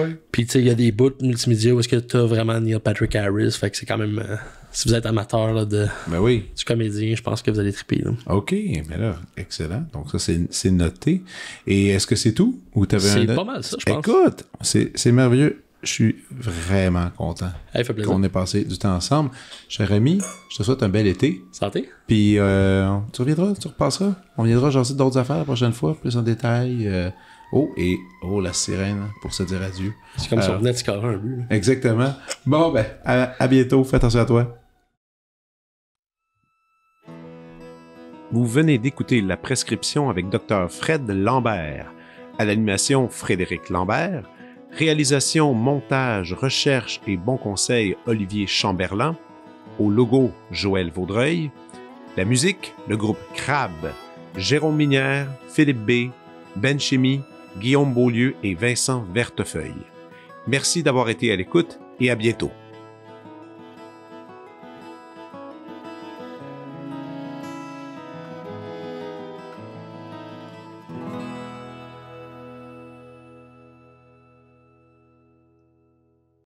ouais. Puis tu sais, il y a des bouts multimédia où est-ce que t'as vraiment Neil Patrick Harris. Fait que c'est quand même. Euh, si vous êtes amateur de, ben oui. du comédien, je pense que vous allez triper. OK, mais là, excellent. Donc ça, c'est noté. Et est-ce que c'est tout? Ou C'est pas mal ça, je pense. Écoute, c'est merveilleux je suis vraiment content qu'on ait passé du temps ensemble. Cher ami, je te souhaite un bel été. Santé. Puis euh, tu reviendras, tu repasseras. On viendra jaser d'autres affaires la prochaine fois, plus en détail. Euh, oh, et oh, la sirène pour se dire adieu. C'est comme si on euh, venait de scorer un but. Exactement. Bon, ben, à, à bientôt. Fais attention à toi. Vous venez d'écouter La Prescription avec Dr. Fred Lambert. À l'animation, Frédéric Lambert Réalisation, montage, recherche et Bon Conseil Olivier Chamberlain. Au logo Joël Vaudreuil. La musique, le groupe Crab. Jérôme Minière, Philippe B., Ben Guillaume Beaulieu et Vincent Vertefeuille. Merci d'avoir été à l'écoute et à bientôt.